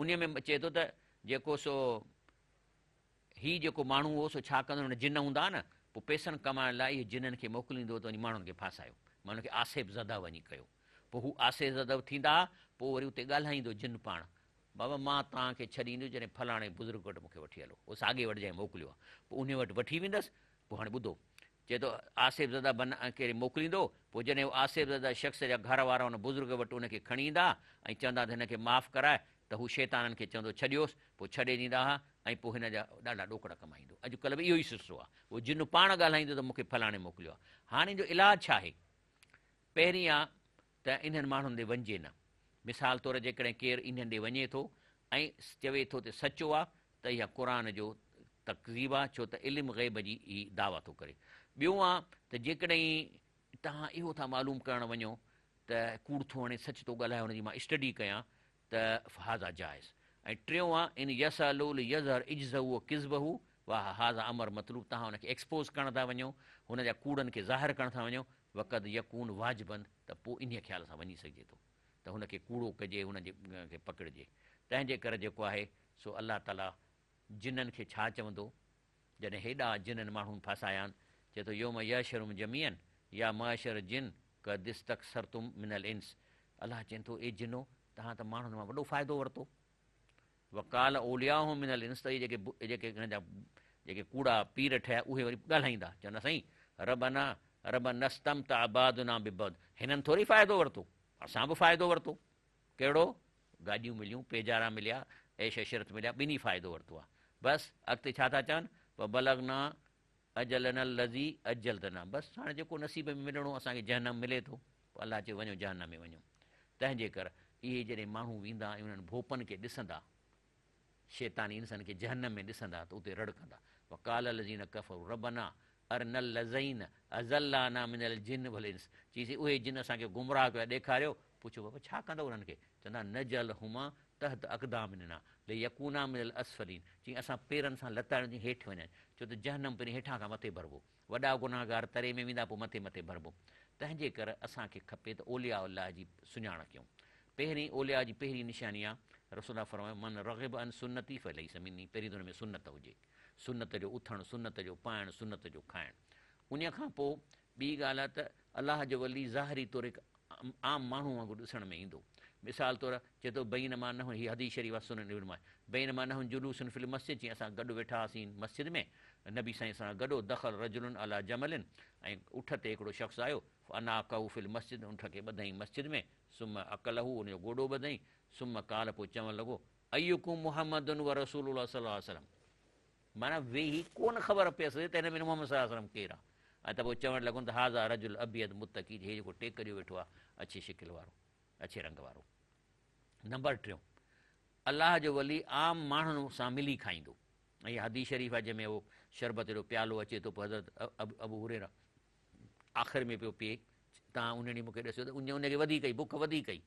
उन में चए थो त जेको सो हीउ जेको माण्हू हो सो छा कंदो हुन जिन हूंदा न पोइ पैसनि कमाइण लाइ इहे जिननि खे मोकिलींदो त वञी माण्हुनि खे फासायो माना खे आसेफ़ जदा वञी कयो पोइ हू जदा थींदा पोइ वरी उते जिन पाण बाबा मां तव्हांखे छॾींदुसि जॾहिं फलाणे बुज़ुर्ग वटि मूंखे वठी हलो उहो साॻे वटि जंहिं मोकिलियो आहे पोइ उन वटि वठी वेंदसि पोइ हाणे ॿुधो चए थो आसिफ़ ज़दा बन कहिड़े मोकिलींदो पोइ जॾहिं उहो आसिफ़ ज़दा शख़्स जा घर वारा हुन बुज़ुर्ग वटि हुनखे खणी ईंदा ऐं चवंदा त हिनखे माफ़ु कराए त हू शैताननि खे चवंदो छॾियोसि पोइ छॾे ॾींदा हुआ ऐं पोइ हिन जा ॾाढा ॾोकड़ा कमाईंदो अॼुकल्ह बि इहो ई सिसो आहे उहो जिन पाण ॻाल्हाईंदो त मूंखे फलाणे मोकिलियो आहे हाणे जो इलाजु छा आहे पहिरीं आहे त इन्हनि माण्हुनि ते वञिजे न मिसाल तौरु जेकॾहिं केरु इन्हनि ॾे वञे थो ऐं चवे थो त सचो आहे त इहा क़ुर जो तकज़ीब आहे छो त इल्मु ग़ैब जी ई दावा थो करे ॿियो आहे त जेकॾहिं तव्हां इहो था मालूम करणु वञो त कूड़ थो हणे सच थो ॻाल्हाए हुनजी मां स्टडी कयां त हाज़ा जाइज़ ऐं टियों आहे इन यज़र यसल किज़ब हू वाह हाज़ा अमर मतलबु तव्हां हुनखे एक्सपोज़ करण था वञो हुन जा कूड़नि खे ज़ाहिर करण था वञो वक़्तु यकून वाजिबंद त पोइ इन ख़्याल सां वञी सघे थो त हुनखे कूड़ो कजे हुनजे खे पकिड़िजे तंहिंजे करे जेको आहे सो अलाह ताला जिननि खे छा चवंदो जॾहिं हेॾा जिननि माण्हुनि फसाया आहिनि चवे थो योम यशरम ज॒मीअनि या मशरु जिन क दिस्तख़ सर तुम मिनल इंस अलाह चवनि थो ए जिनो तव्हां त माण्हुनि मां वॾो फ़ाइदो वरितो वकाल ओलिया हो मिनल इंस त इहे जेके जेके हिन जा जेके कूड़ा पीर ठहिया उहे वरी ॻाल्हाईंदा चवंदा साईं रब न रब नस्तम त आबाद न बिबद हिननि थोरी फ़ाइदो वरितो असां बि फ़ाइदो वरितो कहिड़ो गाॾियूं मिलियूं पेजारा मिलिया ऐं शशरत मिलिया ॿिन्ही फ़ाइदो वरितो आहे बसि अॻिते छा था चवनि पोइ अजल न लज़ी अजल त न बसि हाणे जेको नसीब में मिलणो असांखे जहनम मिले थो पोइ अलाह चयो वञो जहन में वञो तंहिंजे करे इहे जॾहिं माण्हू वेंदा ऐं उन्हनि भोपनि खे ॾिसंदा शैतानी इंसान खे जहन में ॾिसंदा त उते रड़ कंदा काल लज़ी न कफ रब ना अरनल लज़ईन अज़ल्लाना मिनल जिन भल इंस चई उहे जिन असांखे गुमराह कया ॾेखारियो पुछो बाबा छा कंदो उन्हनि खे चवंदा न जल हुमा तहत अक़दाम ॾिना ले यकूना मिनल असफलीन चई असां पेरनि सां लताड़नि जी हेठि वञनि छो त जहनम पहिरीं हेठां खां मथे भरिबो वॾा गुनाहगार तरे में वेंदा पोइ मथे मथे भरिबो तंहिंजे करे असांखे खपे त ओलिया उल्लाह जी सुञाण कयूं पहिरीं ओलिया जी पहिरीं निशानी आहे रसोल्ला फरमायो मन रग़िब अन सुनती फलई समिनी पहिरीं त में सुनत हुजे सुनत जो उथण सुनत जो पाइणु सुनत जो खाइणु उन खां पोइ ॿी ॻाल्हि आहे त अलाह जो वली ज़ाहिरी तौर हिकु आम माण्हू वांगुरु ॾिसण में ईंदो मिसाल तौर चए थो बई नमा न हीअ हदी शरीफ़ सुन मा बई नमा न जुलूसन फिल मस्जिद जीअं असां गॾु वेठा मस्जिद में नबी साईं सां गॾु दख़ल रजुलन अला जमलिन ऐं उठ ते हिकिड़ो शख़्स आयो अना कहू फिल मस्जिद उठ खे ॿधई मस्जिद में सुम अकलहू उनजो ॻोॾो ॿधई सुम काल पोइ चवणु लॻो अयुकू मुहम्मद व रसूल सलम माना वेही कोन ख़बर पियसि त हिन में मोहम्मद सलाहु नुम्मद केरु आहे ऐं त पोइ चवणु लॻो त हाज़ा रजुल अबियत मुतकी हे जेको टेक जो वेठो आहे अछी शिकिल वारो अछे रंग वारो नंबर टियों अलाह जो वली आम माण्हुनि सां मिली खाईंदो ऐं हदी शरीफ़ आहे जंहिंमें उहो शरबत जो प्यालो अचे थो पोइ हज़रत अबू उरेर आख़िरि में पियो पे तव्हां उन ॾींहुं मूंखे ॾिसो त उन उनखे वधीक ई बुख वधीक ई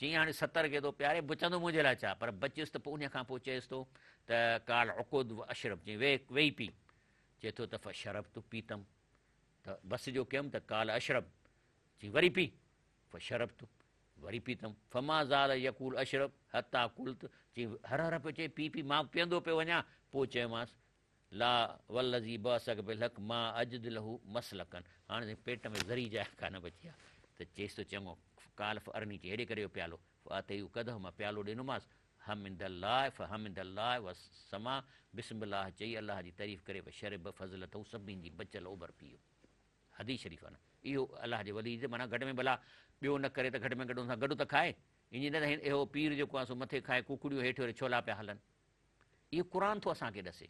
जी हाँ सत्तर के तो प्यारे बचंद मुझे चा पर बचियुसि तो उन्हें का चेस तो चएसि थो व अशरफ जी वे वेही पी चे तो त शरफ तूं पीतम त बस जो कयुमि त काल अशरफ जी वरी पी फ शरफ तू तो वरी पीतम फमा ज़ाल यकूल अशरफ हता कुल जी हर हर पियो चे पी पी मां पीअंदो पियो वञा पोइ चयोमांसि ला वलज़ी बसक हक मां अज लहू मसलकनि हाणे पेट में ज़री जाइ कान बची आहे त चेसि थो तो चङो कालफ़ अर्नी चई हेड़े करे उहो प्यालो ڏينو ماس حمد मां प्यालो الله हमिन हमिद समा बि चई अलाह जी तारीफ़ करे शरब फज़ल अथऊं सभिनी जी بچل ओभर पीओ हदी शरीफ़ न इहो अलाह जे वधी माना घटि में भला ॿियो न करे त घटि में घटि गॾु त खाए ईअं न इहो पीर जेको आहे मथे खाए कुकड़ियूं हेठि वरी छोला पिया हलनि इहो क़ुर थो असांखे ॾिसे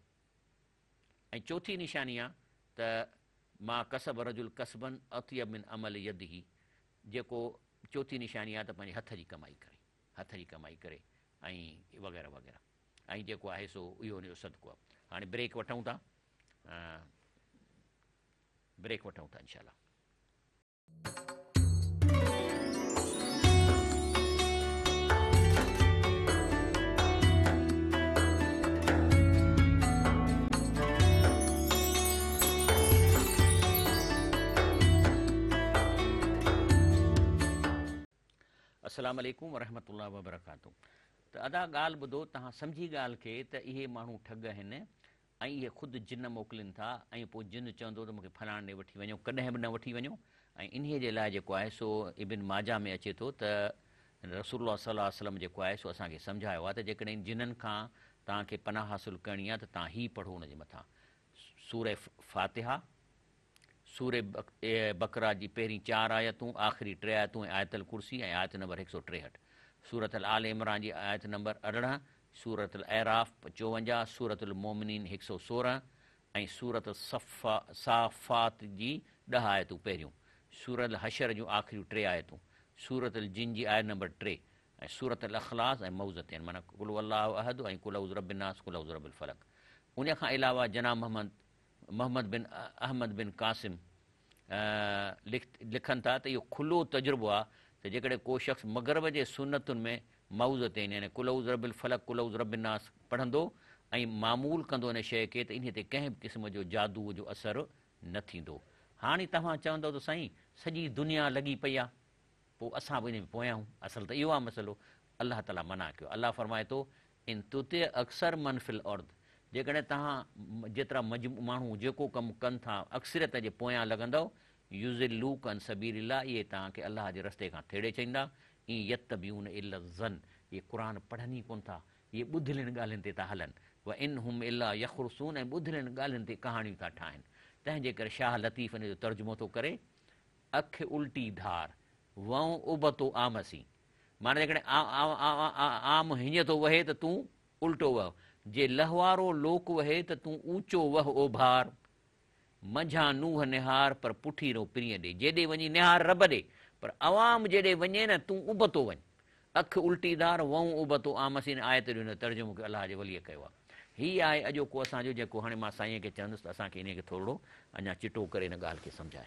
ऐं चोथी निशानी आहे त मां कसब रजुल कसबनि अमल यदि जेको चौथी निशानी आहे त पंहिंजे हथ जी कमाई करे हथ जी कमाई करे ऐं वग़ैरह वग़ैरह ऐं जेको आहे सो इहो हुनजो सदिको आहे हाणे ब्रेक वठूं था ब्रेक वठूं था इनशा असलामु वरहमत लबरकातू त अदा ॻाल्हि ॿुधो तव्हां सम्झी ॻाल्हि खे त इहे माण्हू ठग आहिनि ऐं इहे ख़ुदि जिन मोकिलिनि था ऐं पोइ जिन चवंदो त मूंखे फलाण ॾे वठी वञो कॾहिं बि न वठी वञो ऐं इन जे लाइ जेको आहे सो इबिन माजा में अचे थो त रसूल सलाहु वसलम जेको आहे सो असांखे सम्झायो आहे त जेकॾहिं जिननि खां तव्हांखे पनाह हासिलु करणी आहे त तव्हां हीउ पढ़ो हुनजे मथां सूर फ़ातिहा सूरत बकराद जी पहिरीं चारि आयतूं आख़िरी टे आयतूं ऐं आयतल कुर्सी ऐं आयत नंबर हिकु सौ टेहठि सूरत अल आल इमरान जी आयत नंबर अरिड़हं सूरत अल एराफ़ चोवंजाह सूरत उल मोमिन हिकु सौ सोरहं ऐं सूरत सफ़ा साफ़ात जी ॾह आयतूं पहिरियूं सूरत हशर जूं आख़िरियूं टे आयतूं सूरत अल जिन जी आयत नंबर टे ऐं सूरत अल अख़लास ऐं मौज़त आहिनि माना कुल अलाह अहद ऐं कुल कुल उज़रबिनास फलक उन खां अलावा जना मोहम्मद मोहम्मद बिन अहमद बिन कासिम लिखनि था त इहो खुलो तजुर्बो आहे त जेकॾहिं को शख़्स मगरब जे सुनतुनि में मौज़ तेज़ रबल कुलउज़ रबिनास पढ़ंदो ऐं मामूलु कंदो इन शइ खे त इन ते कंहिं बि क़िस्म जो जादूअ जो असरु न थींदो हाणे तव्हां चवंदव त साईं सॼी दुनिया लॻी पई आहे पोइ असां बि इन पोयां असल त इहो आहे मसलो अलाह ताला मना कयो अलाह फरमाएतो من अक्सर मनफिल जेकॾहिं तव्हां जेतिरा मज माण्हू जेको कमु कनि था अक्सरियत जे पोयां लॻंदव यूज़ युज़ुलू कनि सबीर ला इहे तव्हांखे अलाह जे रस्ते खां थेड़े छॾींदा ई यत बियून इल ज़न इहे क़ुर पढ़नि ई कोन था इहे ॿुधलियुनि ॻाल्हियुनि ते था हलनि व इन हुम इला यखुरुसून ऐं ॿुधलियुनि ॻाल्हियुनि ते कहाणियूं था ठाहिनि तंहिंजे करे शाह लतीफ़ जो तर्ज़ुमो थो करे अख उल्टी धार वओ उबतो आमसी माना जेकॾहिं आम हीअं थो वहे त तूं उल्टो वहो जे लहवारो लोक वहे त तूं ऊचो वह ओभार मंझां नूह निहार पर पुठी रो पीअ ॾे जेॾे वञी निहार रब ॾे पर आवाम जेॾे वञे न तूं उबतो वञु अखि उल्टीदार वऊं उबतो आमसीन आए तॾहिं तर्जुमो मूंखे अलाह जे वलीअ कयो आहे हीअ आहे अॼोको असांजो जेको हाणे मां साईंअ खे चवंदुसि त असांखे इन खे थोरो अञा चिटो करे हिन ॻाल्हि खे सम्झाए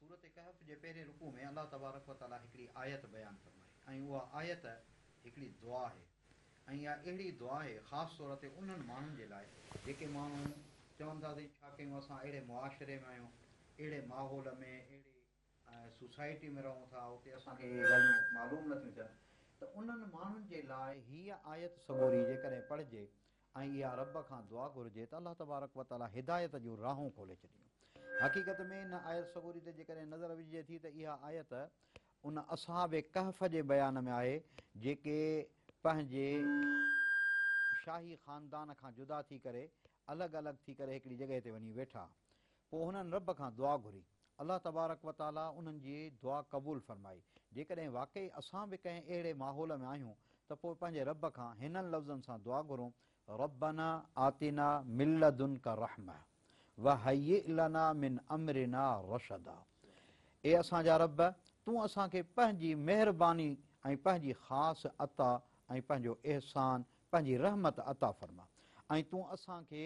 सूरत कहफ़ जे पहिरें रुकू में अलाह तबारक तबारकाला हिकिड़ी आयत बयानु कंदो ऐं उहा आयत हिकिड़ी दुआ आहे ऐं इहा अहिड़ी दुआ आहे ख़ासि तौर ते उन्हनि माण्हुनि जे लाइ जेके माण्हू चवनि था त छा कयूं असां अहिड़े मुआशिरे में आहियूं अहिड़े माहौल में सोसाइटी में रहूं था उते असांखे मालूम नथियूं थियनि त उन्हनि माण्हुनि जे लाइ हीअ आयत सगोरी जेकॾहिं पढ़जे ऐं इहा रब खां दुआ घुरिजे त अलाह तबारक तबारकबताला हिदायत जूं राहूं खोले छॾियूं हक़ीक़त में हिन आयत ते जेकॾहिं नज़र विझजे थी त इहा आयत उन असां कहफ़ जे बयान में आहे जेके पंहिंजे शाही ख़ानदान खां जुदा थी करे अलॻि अलॻि थी करे हिकिड़ी जॻह ते वञी वेठा पोइ हुननि रब खां दुआ घुरी अलाह तबारक वताला उन्हनि जी दुआ क़बूल फ़रमाई जेकॾहिं वाक़ई असां बि कंहिं अहिड़े माहौल में आहियूं त पोइ पंहिंजे रब खां हिननि लफ़्ज़नि सां दुआ घुरूं रबन आतिना मिल दुनि ए असांजा रब तूं असांखे पंहिंजी महिरबानी ऐं पंहिंजी ख़ासि अता ऐं पंहिंजो अहसान पंहिंजी रहमत अता फर्मा ऐं तूं असांखे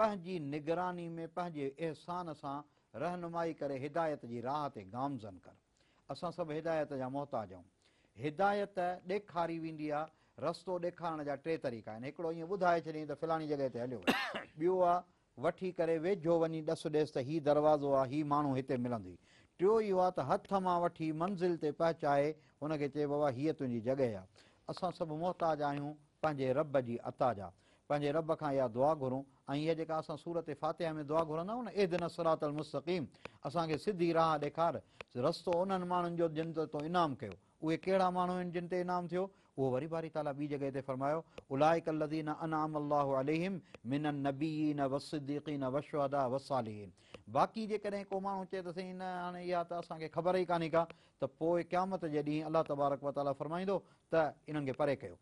पंहिंजी निगरानी में पंहिंजे अहसान सां रहनुमाई करे हिदायत जी राह ते गामज़न कर असां सभु हिदायत जा आहियूं हिदायत ॾेखारी वेंदी आहे रस्तो ॾेखारण जा टे तरीक़ा आहिनि हिकिड़ो ईअं ॿुधाए छॾियईं त फलाणी जॻहि ते हलियो ॿियो आहे वठी करे वेझो वञी ॾसु ॾेसि त हीउ दरवाज़ो आहे हीउ माण्हू हिते मिलंदी टियों इहो आहे त हथ मां वठी मंज़िल ते पहुचाए हुनखे चइबो आहे हीअ तुंहिंजी जॻहि आहे असां सभु मुहताज आहियूं पंहिंजे रब जी अता जा पंहिंजे रब खां इहा दुआ घुरूं ऐं इहा जेका असां सूरत फातिहा में दुआ घुरंदा आहियूं न एद नसरात मुस्तक़ीम असांखे सिधी राह ॾेखार रस्तो उन्हनि माण्हुनि जो जिन ते तूं इनाम कयो उहे कहिड़ा माण्हू आहिनि जिन ते इनाम थियो उहो वरी बारी ताला ॿी जॻह ते फ़रमायो उलाय अनाम न अलाम नबी न वशवादा वसालिम बाक़ी जेकॾहिं को माण्हू चए त साईं न हाणे इहा त असांखे ख़बर ई कान्हे का त पोइ क़यामत जे ॾींहुं अलाह तबारक वताला फ़रमाईंदो त इन्हनि खे परे कयो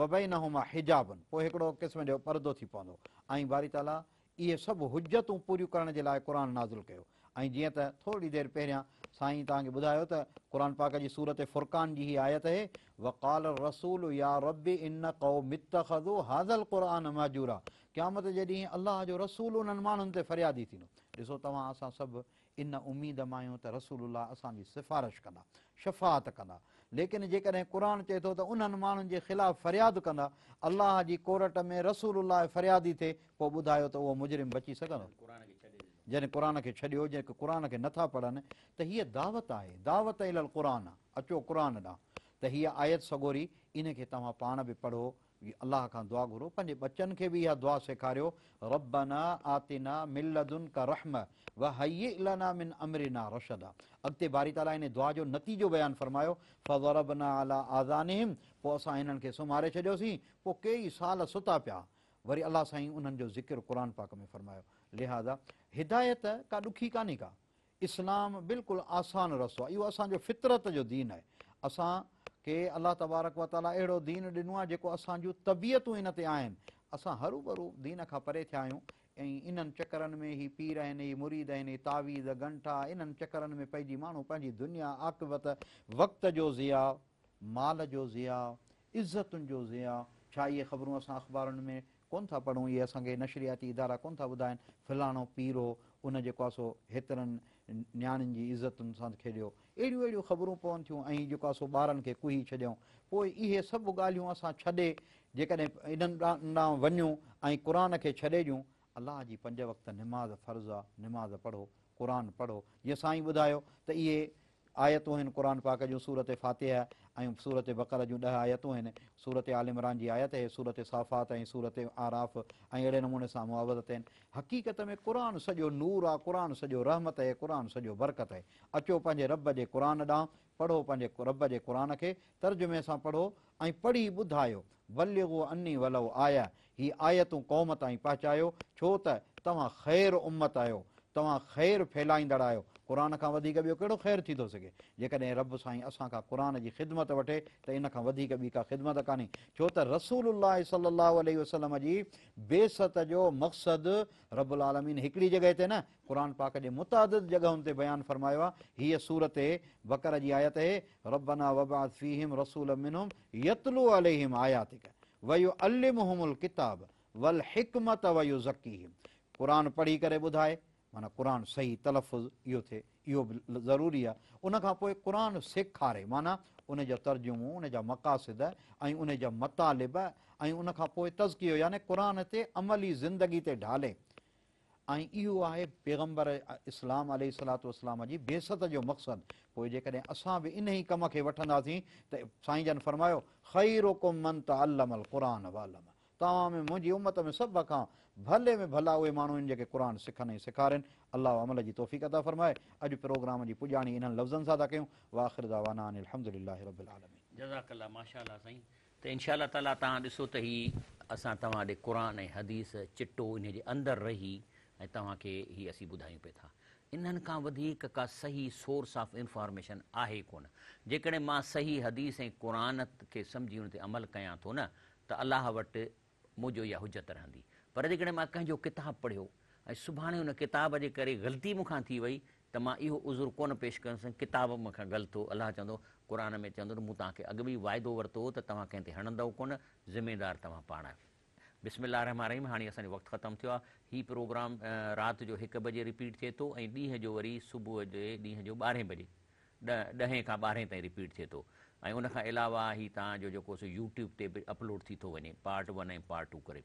वबई न हुमा हिजाबनि पोइ हिकिड़ो क़िस्म जो परदो थी पवंदो ऐं बारी ताला इहे सभु हुजतूं पूरियूं करण जे लाइ क़ुर नाज़िल कयो ऐं जीअं त थोरी देरि पहिरियां साईं तव्हांखे ॿुधायो त क़ुर पाक जी सूरत फुरकान जी हीअ आयत आहे आहे वकाल रसूल या रबी इन कौ मित ख़ज़ो हाज़ल क़यामत जे ॾींहुं अलाह जो रसूल उन्हनि माण्हुनि ते फ़रियादी थींदो ॾिसो तव्हां असां सभु इन उमेद मां आहियूं त रसूल अलाह असांजी सिफ़ारिश कंदा शफ़ात कंदा लेकिन जेकॾहिं क़ुर चए थो त उन्हनि माण्हुनि जे ख़िलाफ़ु फ़रियादि कंदा अलाह जी कोरट में रसूल अलाह फ़रियादी थिए पोइ ॿुधायो त उहो मुजरिम बची सघंदो जॾहिं क़ुर खे छॾियो जे क़ुर खे नथा पढ़नि त हीअ दावत आहे दावत इलल क़रान अचो क़ुर ॾांहुं त हीअ आयत सगोरी इन खे तव्हां पाण बि पढ़ो अलाह खां दुआ घुरो पंहिंजे बचनि खे बि इहा दुआ सेखारियो रब न आतिना मिल रहम मिल्म अॻिते बारी ताला इन दुआ जो नतीजो बयानु फ़रमायो फज़रबना अला आज़ानिम पोइ असां हिननि खे सुम्हारे छॾियोसीं पोइ कई साल सुता पिया वरी अलाह साईं उन्हनि जो ज़िकिर क़ुर पाक में फ़रमायो लिहाज़ा हिदायत का ॾुखी कान्हे का इस्लाम बिल्कुलु आसान रसो आहे इहो असांजो फितरत जो दीन आहे असांखे अलाह तबारक तबारकाला अहिड़ो दीन ॾिनो आहे जेको असांजूं तबियतूं हिन ते आहिनि असां हरू भरू दीन खां परे थिया आहियूं ऐं इन्हनि चकरनि में ई पीर आहिनि ई मुरीद आहिनि ई तावीज़ घंटा इन्हनि चकरनि में पंहिंजी माण्हू पंहिंजी दुनिया आकवत वक़्त जो ज़िया माल जो ज़िया इज़तुनि जो ज़िया छा इहे ख़बरूं असां अख़बारुनि में कोन था पढ़ूं इहे असांखे नशरियाती इदारा कोन था ॿुधाइनि फलाणो पीरो उन जेको आहे सो हेतिरनि नियाणियुनि जी इज़तुनि सां खेॾियो अहिड़ियूं अहिड़ियूं ख़बरूं पवनि थियूं ऐं जेको आहे सो ॿारनि खे कुही छॾियऊं पोइ इहे सभु ॻाल्हियूं असां छॾे जेकॾहिं इन्हनि ॾांहुं वञूं ऐं क़ुर खे छॾे ॾियूं अलाह जी पंज वक़्तु निमाज़ फ़र्ज़ु आहे निमाज़ पढ़ो क़ुर पढ़ो जीअं साईं ॿुधायो त इहे आयतूं आहिनि क़ुर पाक जूं सूरत फ़ातिह ऐं सूरत बकर जूं ॾह आयतूं आहिनि सूरत आलिमरान जी आयत ऐं सूरत साफ़ात ऐं सूरत आराफ़ ऐं अहिड़े नमूने सां मुआवज़त आहिनि हक़ीक़त में क़ुर सॼो नूर आहे क़ुर सॼो रहमत ऐं क़ुर सॼो बरक़त आहे अचो पंहिंजे रब जे क़ुर ॾांहुं पढ़ो पंहिंजे रब जे क़ुर खे तर्ज़ुमे सां पढ़ो ऐं पढ़ी ॿुधायो वल उहो अनी वलो आया हीअ आयतूं क़ौम ताईं पहचायो छो त तव्हां ख़ैरु उमत आहियो तव्हां ख़ैरु फैलाईंदड़ु आहियो क़ुर खां वधीक ॿियो कहिड़ो थी थो सघे जेकॾहिं रब साई असां खां क़ुर जी ख़िदमत वे त इन खां वधीक का ख़िदमत कान्हे छो तो रसूल सलाहु सल वसलम की बेसत जो मकसद रबुल आलमीन हिकिड़ी जॻह ते न क़ुर पाक के मुताद जगह ते बयानु फ़रमायो आहे सूरत बकर जी आयत आहे रबना वबा फ़ीहिम रसूल मिनहुम यतलू अलहिम आयातिक वयू अलिमहुमुल किताब वल हिकमत वयू ज़कीम क़ुर पढ़ी करे ॿुधाए माना क़ुर सही तल्फु इहो थिए इहो बि ज़रूरी आहे उन खां पोइ क़ुर सेखारे माना उन जा तर्जुमो उन जा मक़ासिद ऐं उन जा मतालिब ऐं उन खां पोइ तज़कियो यानी क़ुर ते अमली ज़िंदगी ते ढाले ऐं इहो आहे पैगम्बर इस्लाम सलात अलसलाम जी बेसत जो मक़सदु पोइ जेकॾहिं असां बि इन ई कम खे वठंदासीं त साईं जन फरमायो ख़ैरो क़ुर अल तव्हां में मुंहिंजी उमत में सभ खां भले में भला उहे माण्हू आहिनि जेके क़ुर सिखनि ऐं सेखारनि अलाह अमल जी फ़रमाए अॼु प्रोग्राम जी पुॼाणी इन्हनि लफ़्ज़नि सां था कयूं जज़ाकला माशा साईं त इनशा ताला तव्हां ॾिसो त ई असां तव्हां ॾे क़ुर ऐं हदीस चिटो इन जे अंदरि रही ऐं तव्हांखे हीअ असीं ॿुधायूं था इन्हनि खां वधीक का सही सोर्स ऑफ इन्फॉर्मेशन आहे कोन जेकॾहिं मां सही हदीस ऐं क़ुरान खे सम्झी हुन ते अमल कयां थो न त अलाह वटि मुंहिंजो इहा हुजत रहंदी पर जेकॾहिं मां कंहिंजो किताबु पढ़ियो ऐं सुभाणे हुन किताब जे करे ग़लती मूंखां थी वई त मां इहो उज़ुर कोन पेश कंदुसि किताब मूंखां ग़लति हो अलाह चवंदो क़ुर में चवंदो मूं तव्हांखे अॻु बि वाइदो वरितो हो त तव्हां कंहिं ते हणंदव कोन ज़िमेदार तव्हां पाण बिस्मिल्ला रहमान रहीम हाणे असांजो वक़्तु ख़तमु थियो आहे हीउ प्रोग्राम राति जो हिकु बजे रिपीट थिए थो ऐं ॾींहं जो वरी सुबुह जे ॾींहं जो ॿारहें बजे ॾह ॾहें खां ॿारहें ताईं रिपीट थिए थो ऐं उनखां अलावा हीउ तव्हांजो जेको सो यूट्यूब ते बि अपलोड थी थो वञे पार्ट वन ऐं पार्ट टू करे